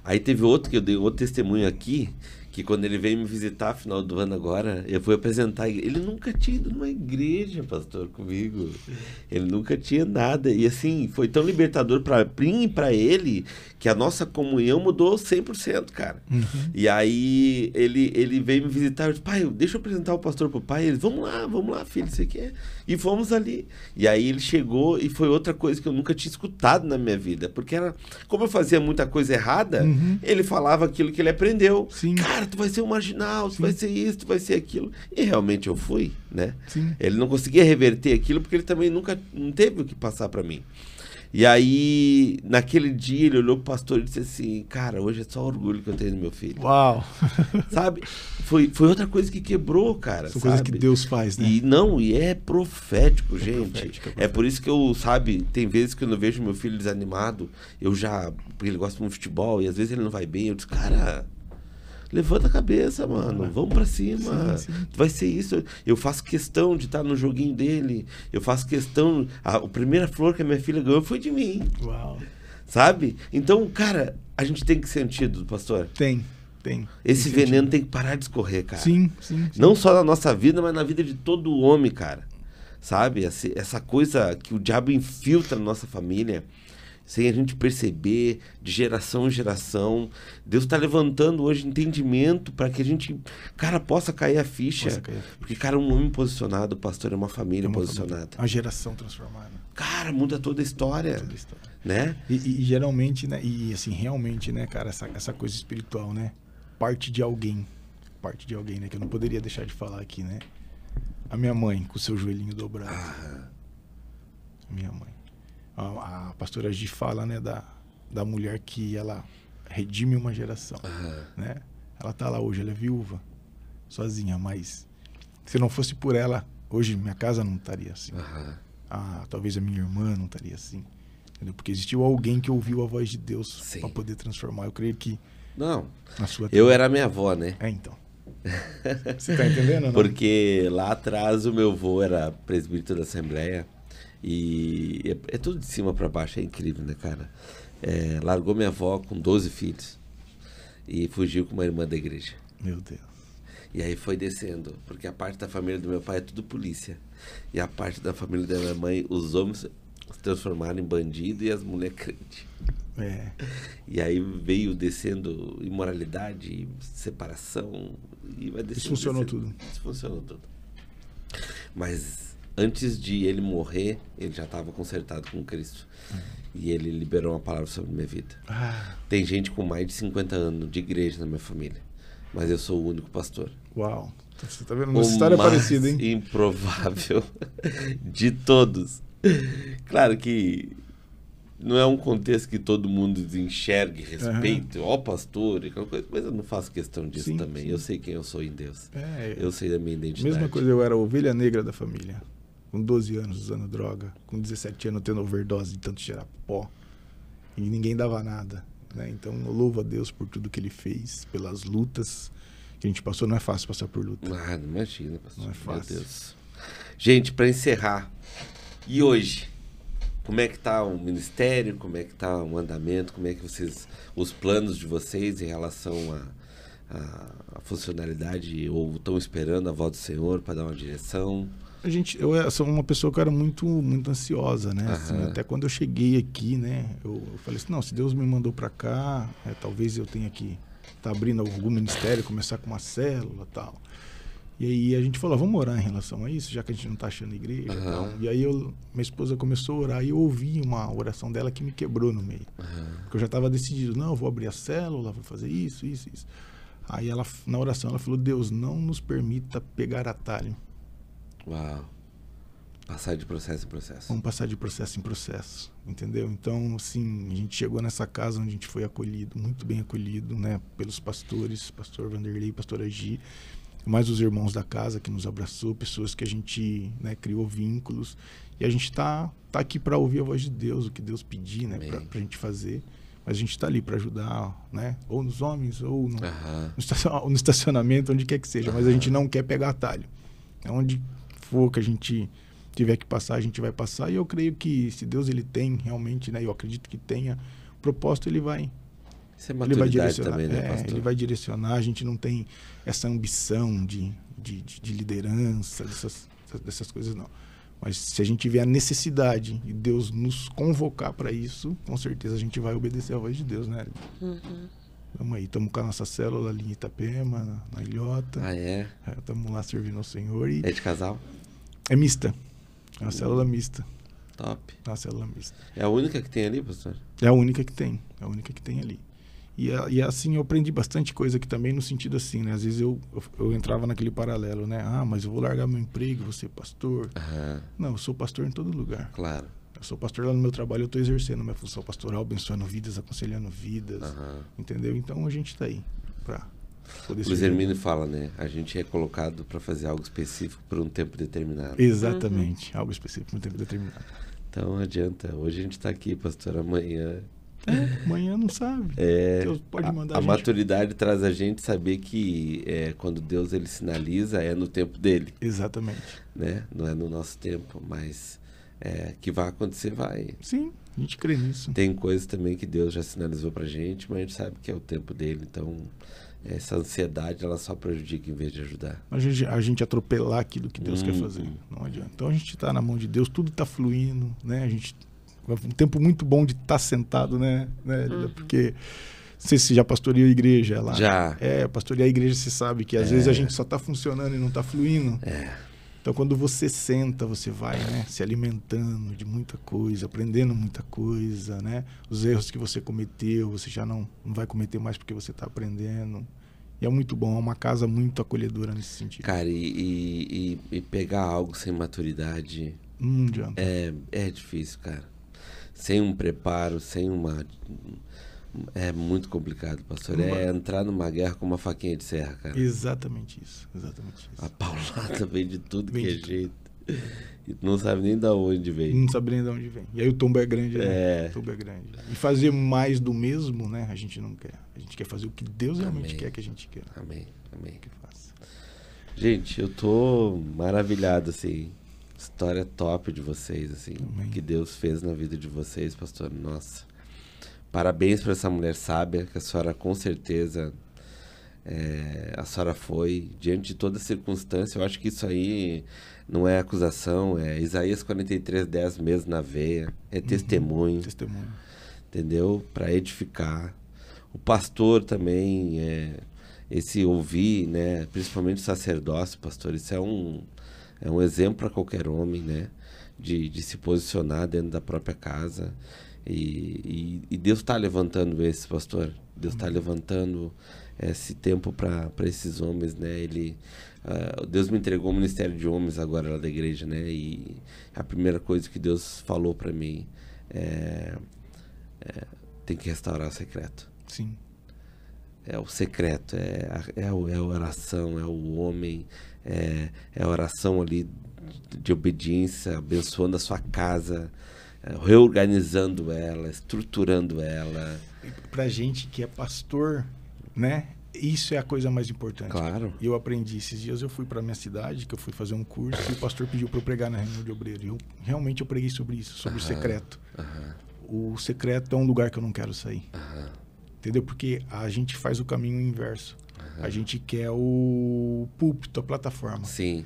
Aí teve outro que eu dei outro testemunho aqui, que quando ele veio me visitar final do ano agora, eu fui apresentar. Ele nunca tinha ido numa igreja, pastor, comigo. Ele nunca tinha nada. E assim, foi tão libertador para mim e para ele que a nossa comunhão mudou 100%, cara. Uhum. E aí ele, ele veio me visitar. Eu disse, pai, deixa eu apresentar o pastor pro pai. Ele, vamos lá, vamos lá, filho, você quer? E fomos ali. E aí ele chegou e foi outra coisa que eu nunca tinha escutado na minha vida. Porque era, como eu fazia muita coisa errada, uhum. ele falava aquilo que ele aprendeu. Sim. Cara, cara, tu vai ser um marginal, tu Sim. vai ser isso, tu vai ser aquilo. E realmente eu fui, né? Sim. Ele não conseguia reverter aquilo porque ele também nunca não teve o que passar para mim. E aí, naquele dia, ele olhou pro pastor e disse assim: Cara, hoje é só orgulho que eu tenho do meu filho. Uau! sabe? Foi, foi outra coisa que quebrou, cara. São sabe? coisas que Deus faz, né? E não, e é profético, é gente. Profético, é, profético. é, por isso que eu, sabe, tem vezes que eu não vejo meu filho desanimado. Eu já. Porque ele gosta de futebol e às vezes ele não vai bem. Eu disse, cara, Levanta a cabeça, mano. Vamos para cima. Sim, sim. Vai ser isso. Eu faço questão de estar tá no joguinho dele. Eu faço questão. A, a primeira flor que a minha filha ganhou foi de mim. Uau. Sabe? Então, cara, a gente tem que sentido, pastor. Tem. Tem. Esse tem veneno sentido. tem que parar de escorrer, cara. Sim, sim, sim. Não só na nossa vida, mas na vida de todo homem, cara. Sabe? Essa, essa coisa que o diabo infiltra na nossa família sem a gente perceber, de geração em geração. Deus está levantando hoje entendimento para que a gente, cara, possa cair a ficha. Cair Porque, cara, é um homem posicionado, pastor, é uma família é uma posicionada. Família. geração transformada. Cara, muda toda a história. Muda toda a história. Né? E, e, e, geralmente, né? E assim, realmente, né, cara, essa, essa coisa espiritual, né? Parte de alguém. Parte de alguém, né? Que eu não poderia deixar de falar aqui, né? A minha mãe, com o seu joelhinho dobrado. Ah. Minha mãe a, a pastora G fala, né, da, da mulher que ela redime uma geração, uhum. né? Ela tá lá hoje, ela é viúva, sozinha, mas se não fosse por ela, hoje minha casa não estaria assim. Uhum. Ah, talvez a minha irmã não estaria assim. Entendeu? Porque existiu alguém que ouviu a voz de Deus para poder transformar. Eu creio que Não. a sua Eu era minha avó, né? É, então. Você tá entendendo, não? Porque lá atrás o meu avô era presbítero da Assembleia. E é, é tudo de cima para baixo, é incrível, né, cara? É, largou minha avó com 12 filhos e fugiu com uma irmã da igreja. Meu Deus. E aí foi descendo, porque a parte da família do meu pai é tudo polícia. E a parte da família da minha mãe, os homens se transformaram em bandido e as mulheres crentes. É. E aí veio descendo imoralidade, separação e vai descendo. Desfuncionou descendo, tudo. Desfuncionou tudo. Mas antes de ele morrer, ele já estava consertado com Cristo. E ele liberou uma palavra sobre minha vida. Ah. Tem gente com mais de 50 anos de igreja na minha família, mas eu sou o único pastor. Uau! Você tá vendo? Uma o história mais parecida, hein? improvável de todos. Claro que não é um contexto que todo mundo enxergue, respeite, ó uhum. pastor, coisa, mas eu não faço questão disso sim, também. Sim. Eu sei quem eu sou em Deus. É, eu sei da minha identidade. Mesma coisa, eu era ovelha negra da família com 12 anos usando droga, com 17 anos tendo overdose de tanto cheirar pó, e ninguém dava nada. Né? Então, louvo a Deus por tudo que ele fez, pelas lutas que a gente passou. Não é fácil passar por luta. Nada, não imagina, pastor. Não é fácil. Meu Deus. Gente, para encerrar, e hoje? Como é que está o ministério? Como é que está o andamento? Como é que vocês. os planos de vocês em relação a. a, a funcionalidade, ou estão esperando a voz do Senhor para dar uma direção? a gente, eu é, sou uma pessoa que era muito, muito ansiosa, né? Uhum. Assim, até quando eu cheguei aqui, né? Eu, eu, falei assim, não, se Deus me mandou para cá, é, talvez eu tenha que estar tá abrindo algum ministério, começar com uma célula, tal. E aí a gente falou, ah, vamos orar em relação a isso, já que a gente não está achando igreja. Uhum. Tal. E aí eu, minha esposa começou a orar e eu ouvi uma oração dela que me quebrou no meio. Uhum. Porque eu já estava decidido, não, eu vou abrir a célula, vou fazer isso, isso, isso. Aí ela, na oração, ela falou, Deus, não nos permita pegar atalho. Uau. Passar de processo em processo. Vamos passar de processo em processo, entendeu? Então, assim, a gente chegou nessa casa onde a gente foi acolhido, muito bem acolhido, né? Pelos pastores, pastor Vanderlei, pastor Agi, mais os irmãos da casa que nos abraçou, pessoas que a gente né, criou vínculos. E a gente está tá aqui para ouvir a voz de Deus, o que Deus pedir, né? Para a gente fazer. Mas a gente está ali para ajudar, né? Ou nos homens, ou no, no, estacionamento, onde quer que seja. Mas a gente não quer pegar atalho. É onde for que a gente tiver que passar, a gente vai passar. E eu creio que se Deus ele tem realmente, né, eu acredito que tenha propósito, ele vai isso é ele vai direcionar, também, né, É, ele vai direcionar, a gente não tem essa ambição de, de, de, de liderança, dessas, dessas coisas não. Mas se a gente tiver a necessidade e Deus nos convocar para isso, com certeza a gente vai obedecer a voz de Deus, né? Uhum. Tamo aí, tamo com a nossa célula ali em Itapema, na, na Ilhota. Ah, é? Estamos é, lá servindo ao Senhor. E... É de casal? É mista. É uma célula mista. Top. É uma célula mista. É a única que tem ali, pastor? É a única que tem. É a única que tem ali. E, é, e é assim, eu aprendi bastante coisa que também no sentido assim, né? Às vezes eu, eu, eu, entrava naquele paralelo, né? Ah, mas eu vou largar meu emprego, vou ser pastor. Uhum. Não, eu sou pastor em todo lugar. Claro. Eu sou pastor lá no meu trabalho, eu estou exercendo minha função pastoral, abençoando vidas, aconselhando vidas, uhum. entendeu? Então a gente está aí para Luiz Hermínio fala, né? A gente é colocado para fazer algo específico por um tempo determinado. Exatamente, uhum. algo específico por um tempo determinado. Então adianta. Hoje a gente está aqui, pastor. Amanhã. É, amanhã não sabe. É, Deus pode mandar a, a, a maturidade traz a gente saber que é, quando Deus ele sinaliza é no tempo dele. Exatamente. Né? Não é no nosso tempo, mas é, que vai acontecer vai. Sim, a gente crê nisso. Tem coisas também que Deus já sinalizou para gente, mas a gente sabe que é o tempo dele. Então essa ansiedade ela só prejudica em vez de ajudar. A gente, a gente atropelar aquilo que Deus hum. quer fazer, não adianta. Então a gente está na mão de Deus, tudo está fluindo, né? A gente um tempo muito bom de estar tá sentado, né? né uhum. Porque não sei se já pastoreou igreja lá. Já. É, pastorear a igreja, você sabe que às é. vezes a gente só está funcionando e não está fluindo. É. Então, quando você senta, você vai né, se alimentando de muita coisa, aprendendo muita coisa, né? Os erros que você cometeu, você já não, não vai cometer mais porque você está aprendendo. E é muito bom, é uma casa muito acolhedora nesse sentido. Cara, e, e, e pegar algo sem maturidade é, é difícil, cara. Sem um preparo, sem uma é muito complicado, pastor. Uma... É entrar numa guerra com uma faquinha de serra, cara. Exatamente isso. Exatamente isso. A paulada vem de tudo é vem que de é tudo. jeito. E tu não sabe nem da onde vem. Não sabe nem da onde vem. E aí o tombo é grande, né? É. O tombo é grande. E fazer mais do mesmo, né? A gente não quer. A gente quer fazer o que Deus realmente amém. quer que a gente quer. Amém. Amém. Que faça. Gente, eu tô maravilhado, assim. História top de vocês, assim. Amém. Que Deus fez na vida de vocês, pastor. Nossa. Parabéns para essa mulher sábia, que a senhora com certeza é, a senhora foi. Diante de toda circunstância, eu acho que isso aí não é acusação, é Isaías 43, 10 mesmo na veia, é testemunho. Uhum, testemunho. Entendeu? Para edificar. O pastor também, é, esse ouvir, né? principalmente o sacerdócio, pastor, isso é um, é um exemplo para qualquer homem, né? De, de se posicionar dentro da própria casa e, e, e Deus está levantando esse pastor. Deus está uhum. levantando esse tempo para esses homens, né? Ele, uh, Deus me entregou o ministério de homens agora lá da igreja, né? E a primeira coisa que Deus falou para mim é, é, tem que restaurar o secreto. Sim. É o secreto, é a, é, é a oração, é o homem, é, é a oração ali de obediência, abençoando a sua casa, é, reorganizando ela, estruturando ela. Para gente que é pastor, né? Isso é a coisa mais importante. Claro. Eu aprendi esses dias, eu fui para minha cidade, que eu fui fazer um curso e o pastor pediu para eu pregar na reunião de obreiro. E eu realmente eu preguei sobre isso, sobre o secreto. O secreto é um lugar que eu não quero sair. Entendeu? Porque a gente faz o caminho inverso. A gente quer o púlpito, a plataforma. Sim.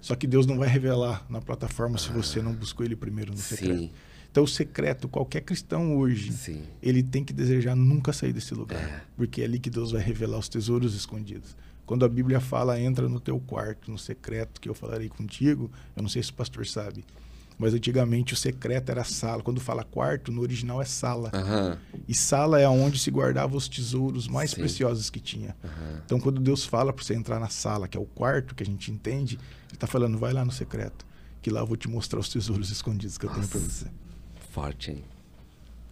Só que Deus não vai revelar na plataforma ah, se você não buscou ele primeiro no sim. secreto. Então, o secreto, qualquer cristão hoje, sim. ele tem que desejar nunca sair desse lugar. É. Porque é ali que Deus vai revelar os tesouros escondidos. Quando a Bíblia fala, entra no teu quarto, no secreto, que eu falarei contigo, eu não sei se o pastor sabe mas antigamente o secreto era sala. Quando fala quarto, no original é sala. Uhum. E sala é onde se guardava os tesouros mais Sim. preciosos que tinha. Uhum. Então, quando Deus fala para você entrar na sala, que é o quarto que a gente entende, Ele está falando, vai lá no secreto, que lá eu vou te mostrar os tesouros escondidos que eu tenho para você. Forte, hein?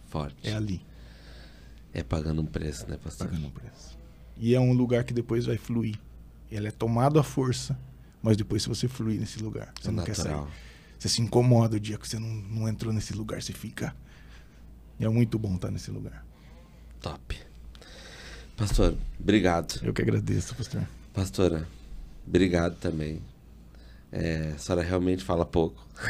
Forte. É ali. É pagando um preço, né, pastor? Pagando um preço. E é um lugar que depois vai fluir. Ela é tomado à força, mas depois se você fluir nesse lugar, você é não natural. quer sair. Você se incomoda o dia que você não, não entrou nesse lugar, você fica. E é muito bom estar nesse lugar. Top. Pastor, obrigado. Eu que agradeço, pastor. Pastora, obrigado também. É, a senhora realmente fala pouco.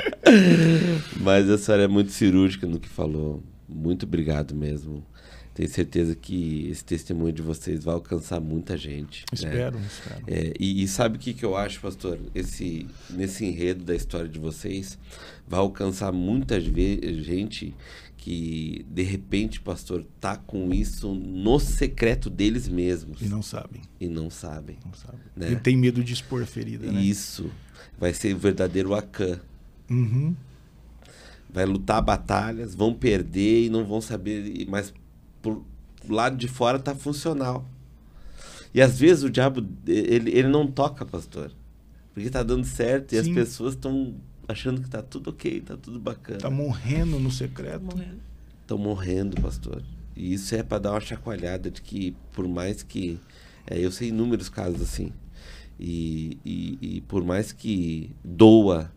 Mas a senhora é muito cirúrgica no que falou. Muito obrigado mesmo. Tenho certeza que esse testemunho de vocês vai alcançar muita gente. Né? Espero, né? espero. É, e, e, sabe o que, que eu acho, pastor? Esse, nesse enredo da história de vocês, vai alcançar muita gente que de repente, pastor, tá com isso no secreto deles mesmos. E não sabem. E não sabem. Não sabem. Né? E tem medo de expor ferida, né? Isso. Vai ser o verdadeiro Akan. Uhum. Vai lutar batalhas, vão perder e não vão saber, mas por lado de fora tá funcional. E às vezes o diabo, ele, ele não toca, pastor. Porque tá dando certo Sim. e as pessoas estão achando que tá tudo ok, tá tudo bacana. Tá morrendo no secreto. Estão morrendo. morrendo, pastor. E isso é para dar uma chacoalhada de que, por mais que. É, eu sei inúmeros casos assim. E, e, e, por mais que doa,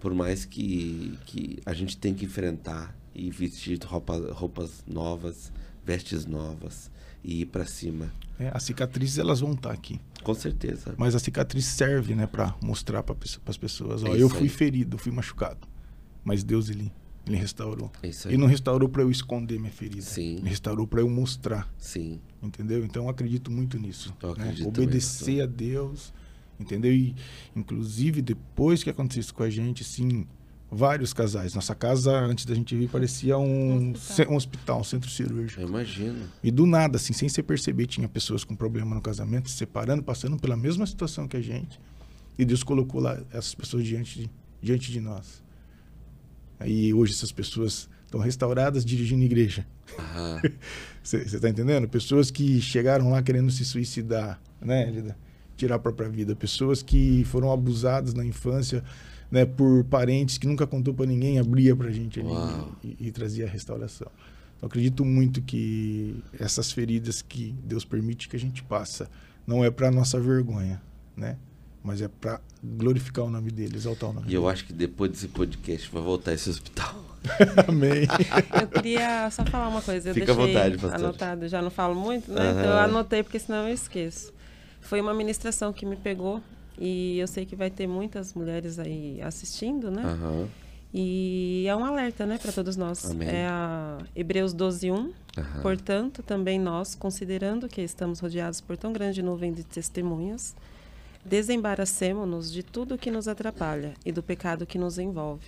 por mais que, que a gente tem que enfrentar e vestir roupa, roupas novas, vestes novas e ir para cima. É, as cicatrizes elas vão estar tá aqui. Com certeza. Mas a cicatriz serve, né, para mostrar para as pessoas, ó, é eu fui ferido, fui machucado, mas Deus ele ele restaurou. É isso aí. não restaurou para eu esconder minha ferida. Sim. Ele restaurou para eu mostrar. Sim. Entendeu? Então eu acredito muito nisso. Eu né? acredito Obedecer mesmo. a Deus, entendeu? E inclusive depois que aconteceu isso com a gente, sim, vários casais. Nossa casa, antes da gente vir, parecia um, um, hospital. um hospital, um centro cirúrgico. Eu imagino. E do nada, assim, sem se perceber, tinha pessoas com problema no casamento, se separando, passando pela mesma situação que a gente. E Deus colocou lá essas pessoas diante de, diante de nós. Aí hoje essas pessoas estão restauradas dirigindo igreja. Você está entendendo? Pessoas que chegaram lá querendo se suicidar, né, Lida? Tirar a própria vida. Pessoas que foram abusadas na infância né, por parentes que nunca contou para ninguém, abria para a gente ali e, e, trazia a restauração. Então, acredito muito que essas feridas que Deus permite que a gente passa não é para nossa vergonha, né? Mas é para glorificar o nome dele, exaltar o nome E dele. eu acho que depois desse podcast vai voltar esse hospital. Amém. Eu queria só falar uma coisa. Eu Fica deixei à vontade, pastor. anotado. Já não falo muito, né? Uhum. Então eu anotei porque senão eu esqueço. Foi uma ministração que me pegou e eu sei que vai ter muitas mulheres aí assistindo, né? Uhum. E é um alerta, né, para todos nós. Amém. É a Hebreus 12, 1. Uhum. Portanto, também nós, considerando que estamos rodeados por tão grande nuvem de testemunhas, desembaracemos-nos de tudo que nos atrapalha e do pecado que nos envolve,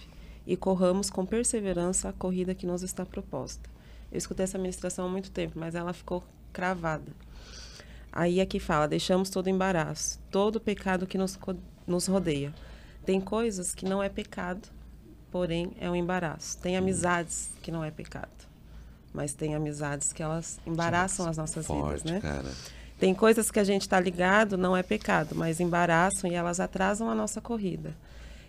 e corramos com perseverança a corrida que nos está proposta. Eu escutei essa ministração há muito tempo, mas ela ficou cravada. Aí aqui é fala: deixamos todo embaraço, todo pecado que nos, nos rodeia. Tem coisas que não é pecado, porém é um embaraço. Tem amizades que não é pecado, mas tem amizades que elas embaraçam as nossas Forte, vidas, né? Cara. Tem coisas que a gente está ligado, não é pecado, mas embaraçam e elas atrasam a nossa corrida.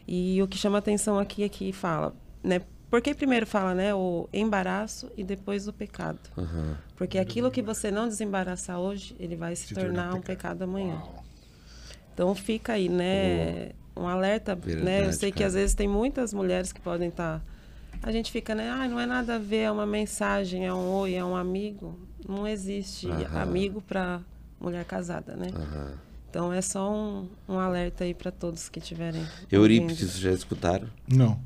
E o que chama atenção aqui é que fala, né, porque primeiro fala, né, o embaraço e depois o pecado. Uhum. Porque aquilo que você não desembaraçar hoje, ele vai se, se tornar, um pecado, pecado amanhã. Uau. Então fica aí, né, um alerta, Verdade, né? Eu sei cara. que às vezes tem muitas mulheres que podem estar tá... a gente fica, né, ah, não é nada a ver, é uma mensagem, é um oi, é um amigo. Não existe uhum. amigo para mulher casada, né? Uhum. Então é só um, um alerta aí para todos que tiverem. Eurípides, já escutaram? Não.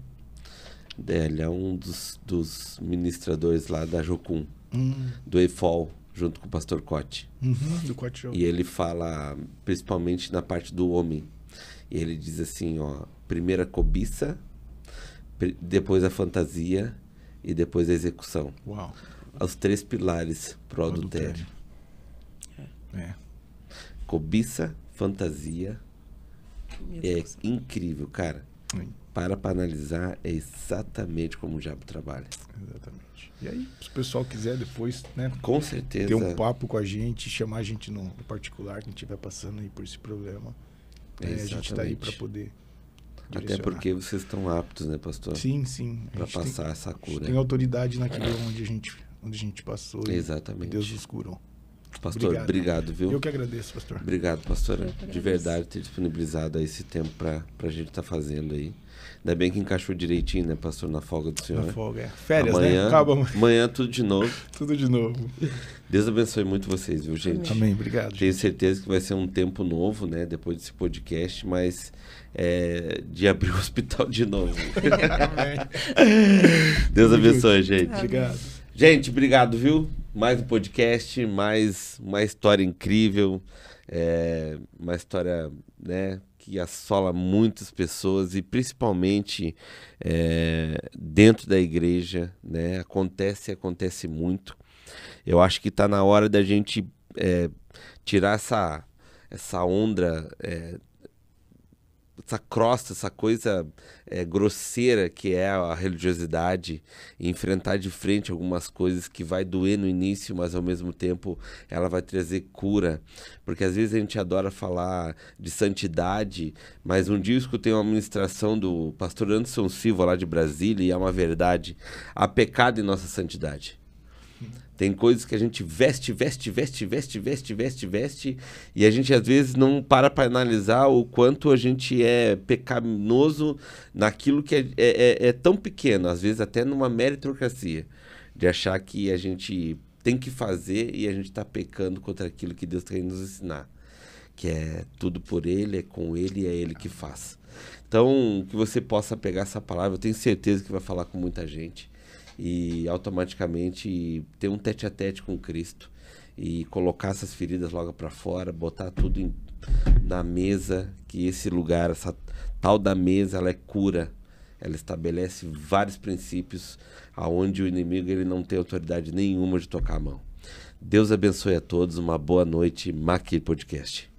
Ele é um dos, dos ministradores lá da Jocum, hum. do EFOL, junto com o pastor Cote. Uhum, do Cote E ele fala principalmente na parte do homem. E ele diz assim, ó, primeira cobiça, depois a fantasia e depois a execução. Uau. Os três pilares pro adultério. É. é. Cobiça, fantasia. É incrível, cara. Sim. Para para analisar é exatamente como o diabo trabalha. Exatamente. E aí, se o pessoal quiser depois, né? Com certeza. Ter um papo com a gente, chamar a gente no particular, quem estiver passando aí por esse problema. É, a gente está aí para poder Direcionar. Até porque vocês estão aptos, né, pastor? Sim, sim. Para passar tem, essa cura. A gente tem autoridade naquilo onde a gente, onde a gente passou. Exatamente. Deus nos curou. Pastor, obrigado. Né? obrigado. viu? Eu que agradeço, pastor. Obrigado, pastora, de verdade, ter disponibilizado esse tempo para a gente estar tá fazendo aí. Ainda bem que encaixou direitinho, né, pastor, na folga do senhor. Na né? folga, é. Férias, né? amanhã, né? Acaba amanhã. Amanhã tudo de novo. tudo de novo. Deus abençoe muito vocês, viu, gente? Amém, obrigado. Tenho certeza que vai ser um tempo novo, né, depois desse podcast, mas é, de abrir o hospital de novo. Amém. Deus abençoe, gente. Obrigado. Gente, obrigado, viu? mais um podcast, mais uma história incrível, é, uma história né, que assola muitas pessoas e principalmente é, dentro da igreja, né? Acontece, acontece muito. Eu acho que está na hora da gente é, tirar essa essa onda é, essa crosta, essa coisa é, grosseira que é a religiosidade, enfrentar de frente algumas coisas que vai doer no início, mas ao mesmo tempo ela vai trazer cura. Porque às vezes a gente adora falar de santidade, mas um dia eu escutei uma ministração do pastor Anderson Silva lá de Brasília e é uma verdade. Há pecado em nossa santidade. Tem coisas que a gente veste, veste, veste, veste, veste, veste, veste, e a gente às vezes não para para analisar o quanto a gente é pecaminoso naquilo que é, é, é, é tão pequeno, às vezes até numa meritocracia, de achar que a gente tem que fazer e a gente está pecando contra aquilo que Deus tá quer nos ensinar, que é tudo por Ele, é com Ele, é Ele que faz. Então, que você possa pegar essa palavra, eu tenho certeza que vai falar com muita gente e automaticamente ter um tete a tete com Cristo e colocar essas feridas logo para fora, botar tudo em, na mesa, que esse lugar, essa tal da mesa, ela é cura. Ela estabelece vários princípios aonde o inimigo ele não tem autoridade nenhuma de tocar a mão. Deus abençoe a todos, uma boa noite, Maqui Podcast.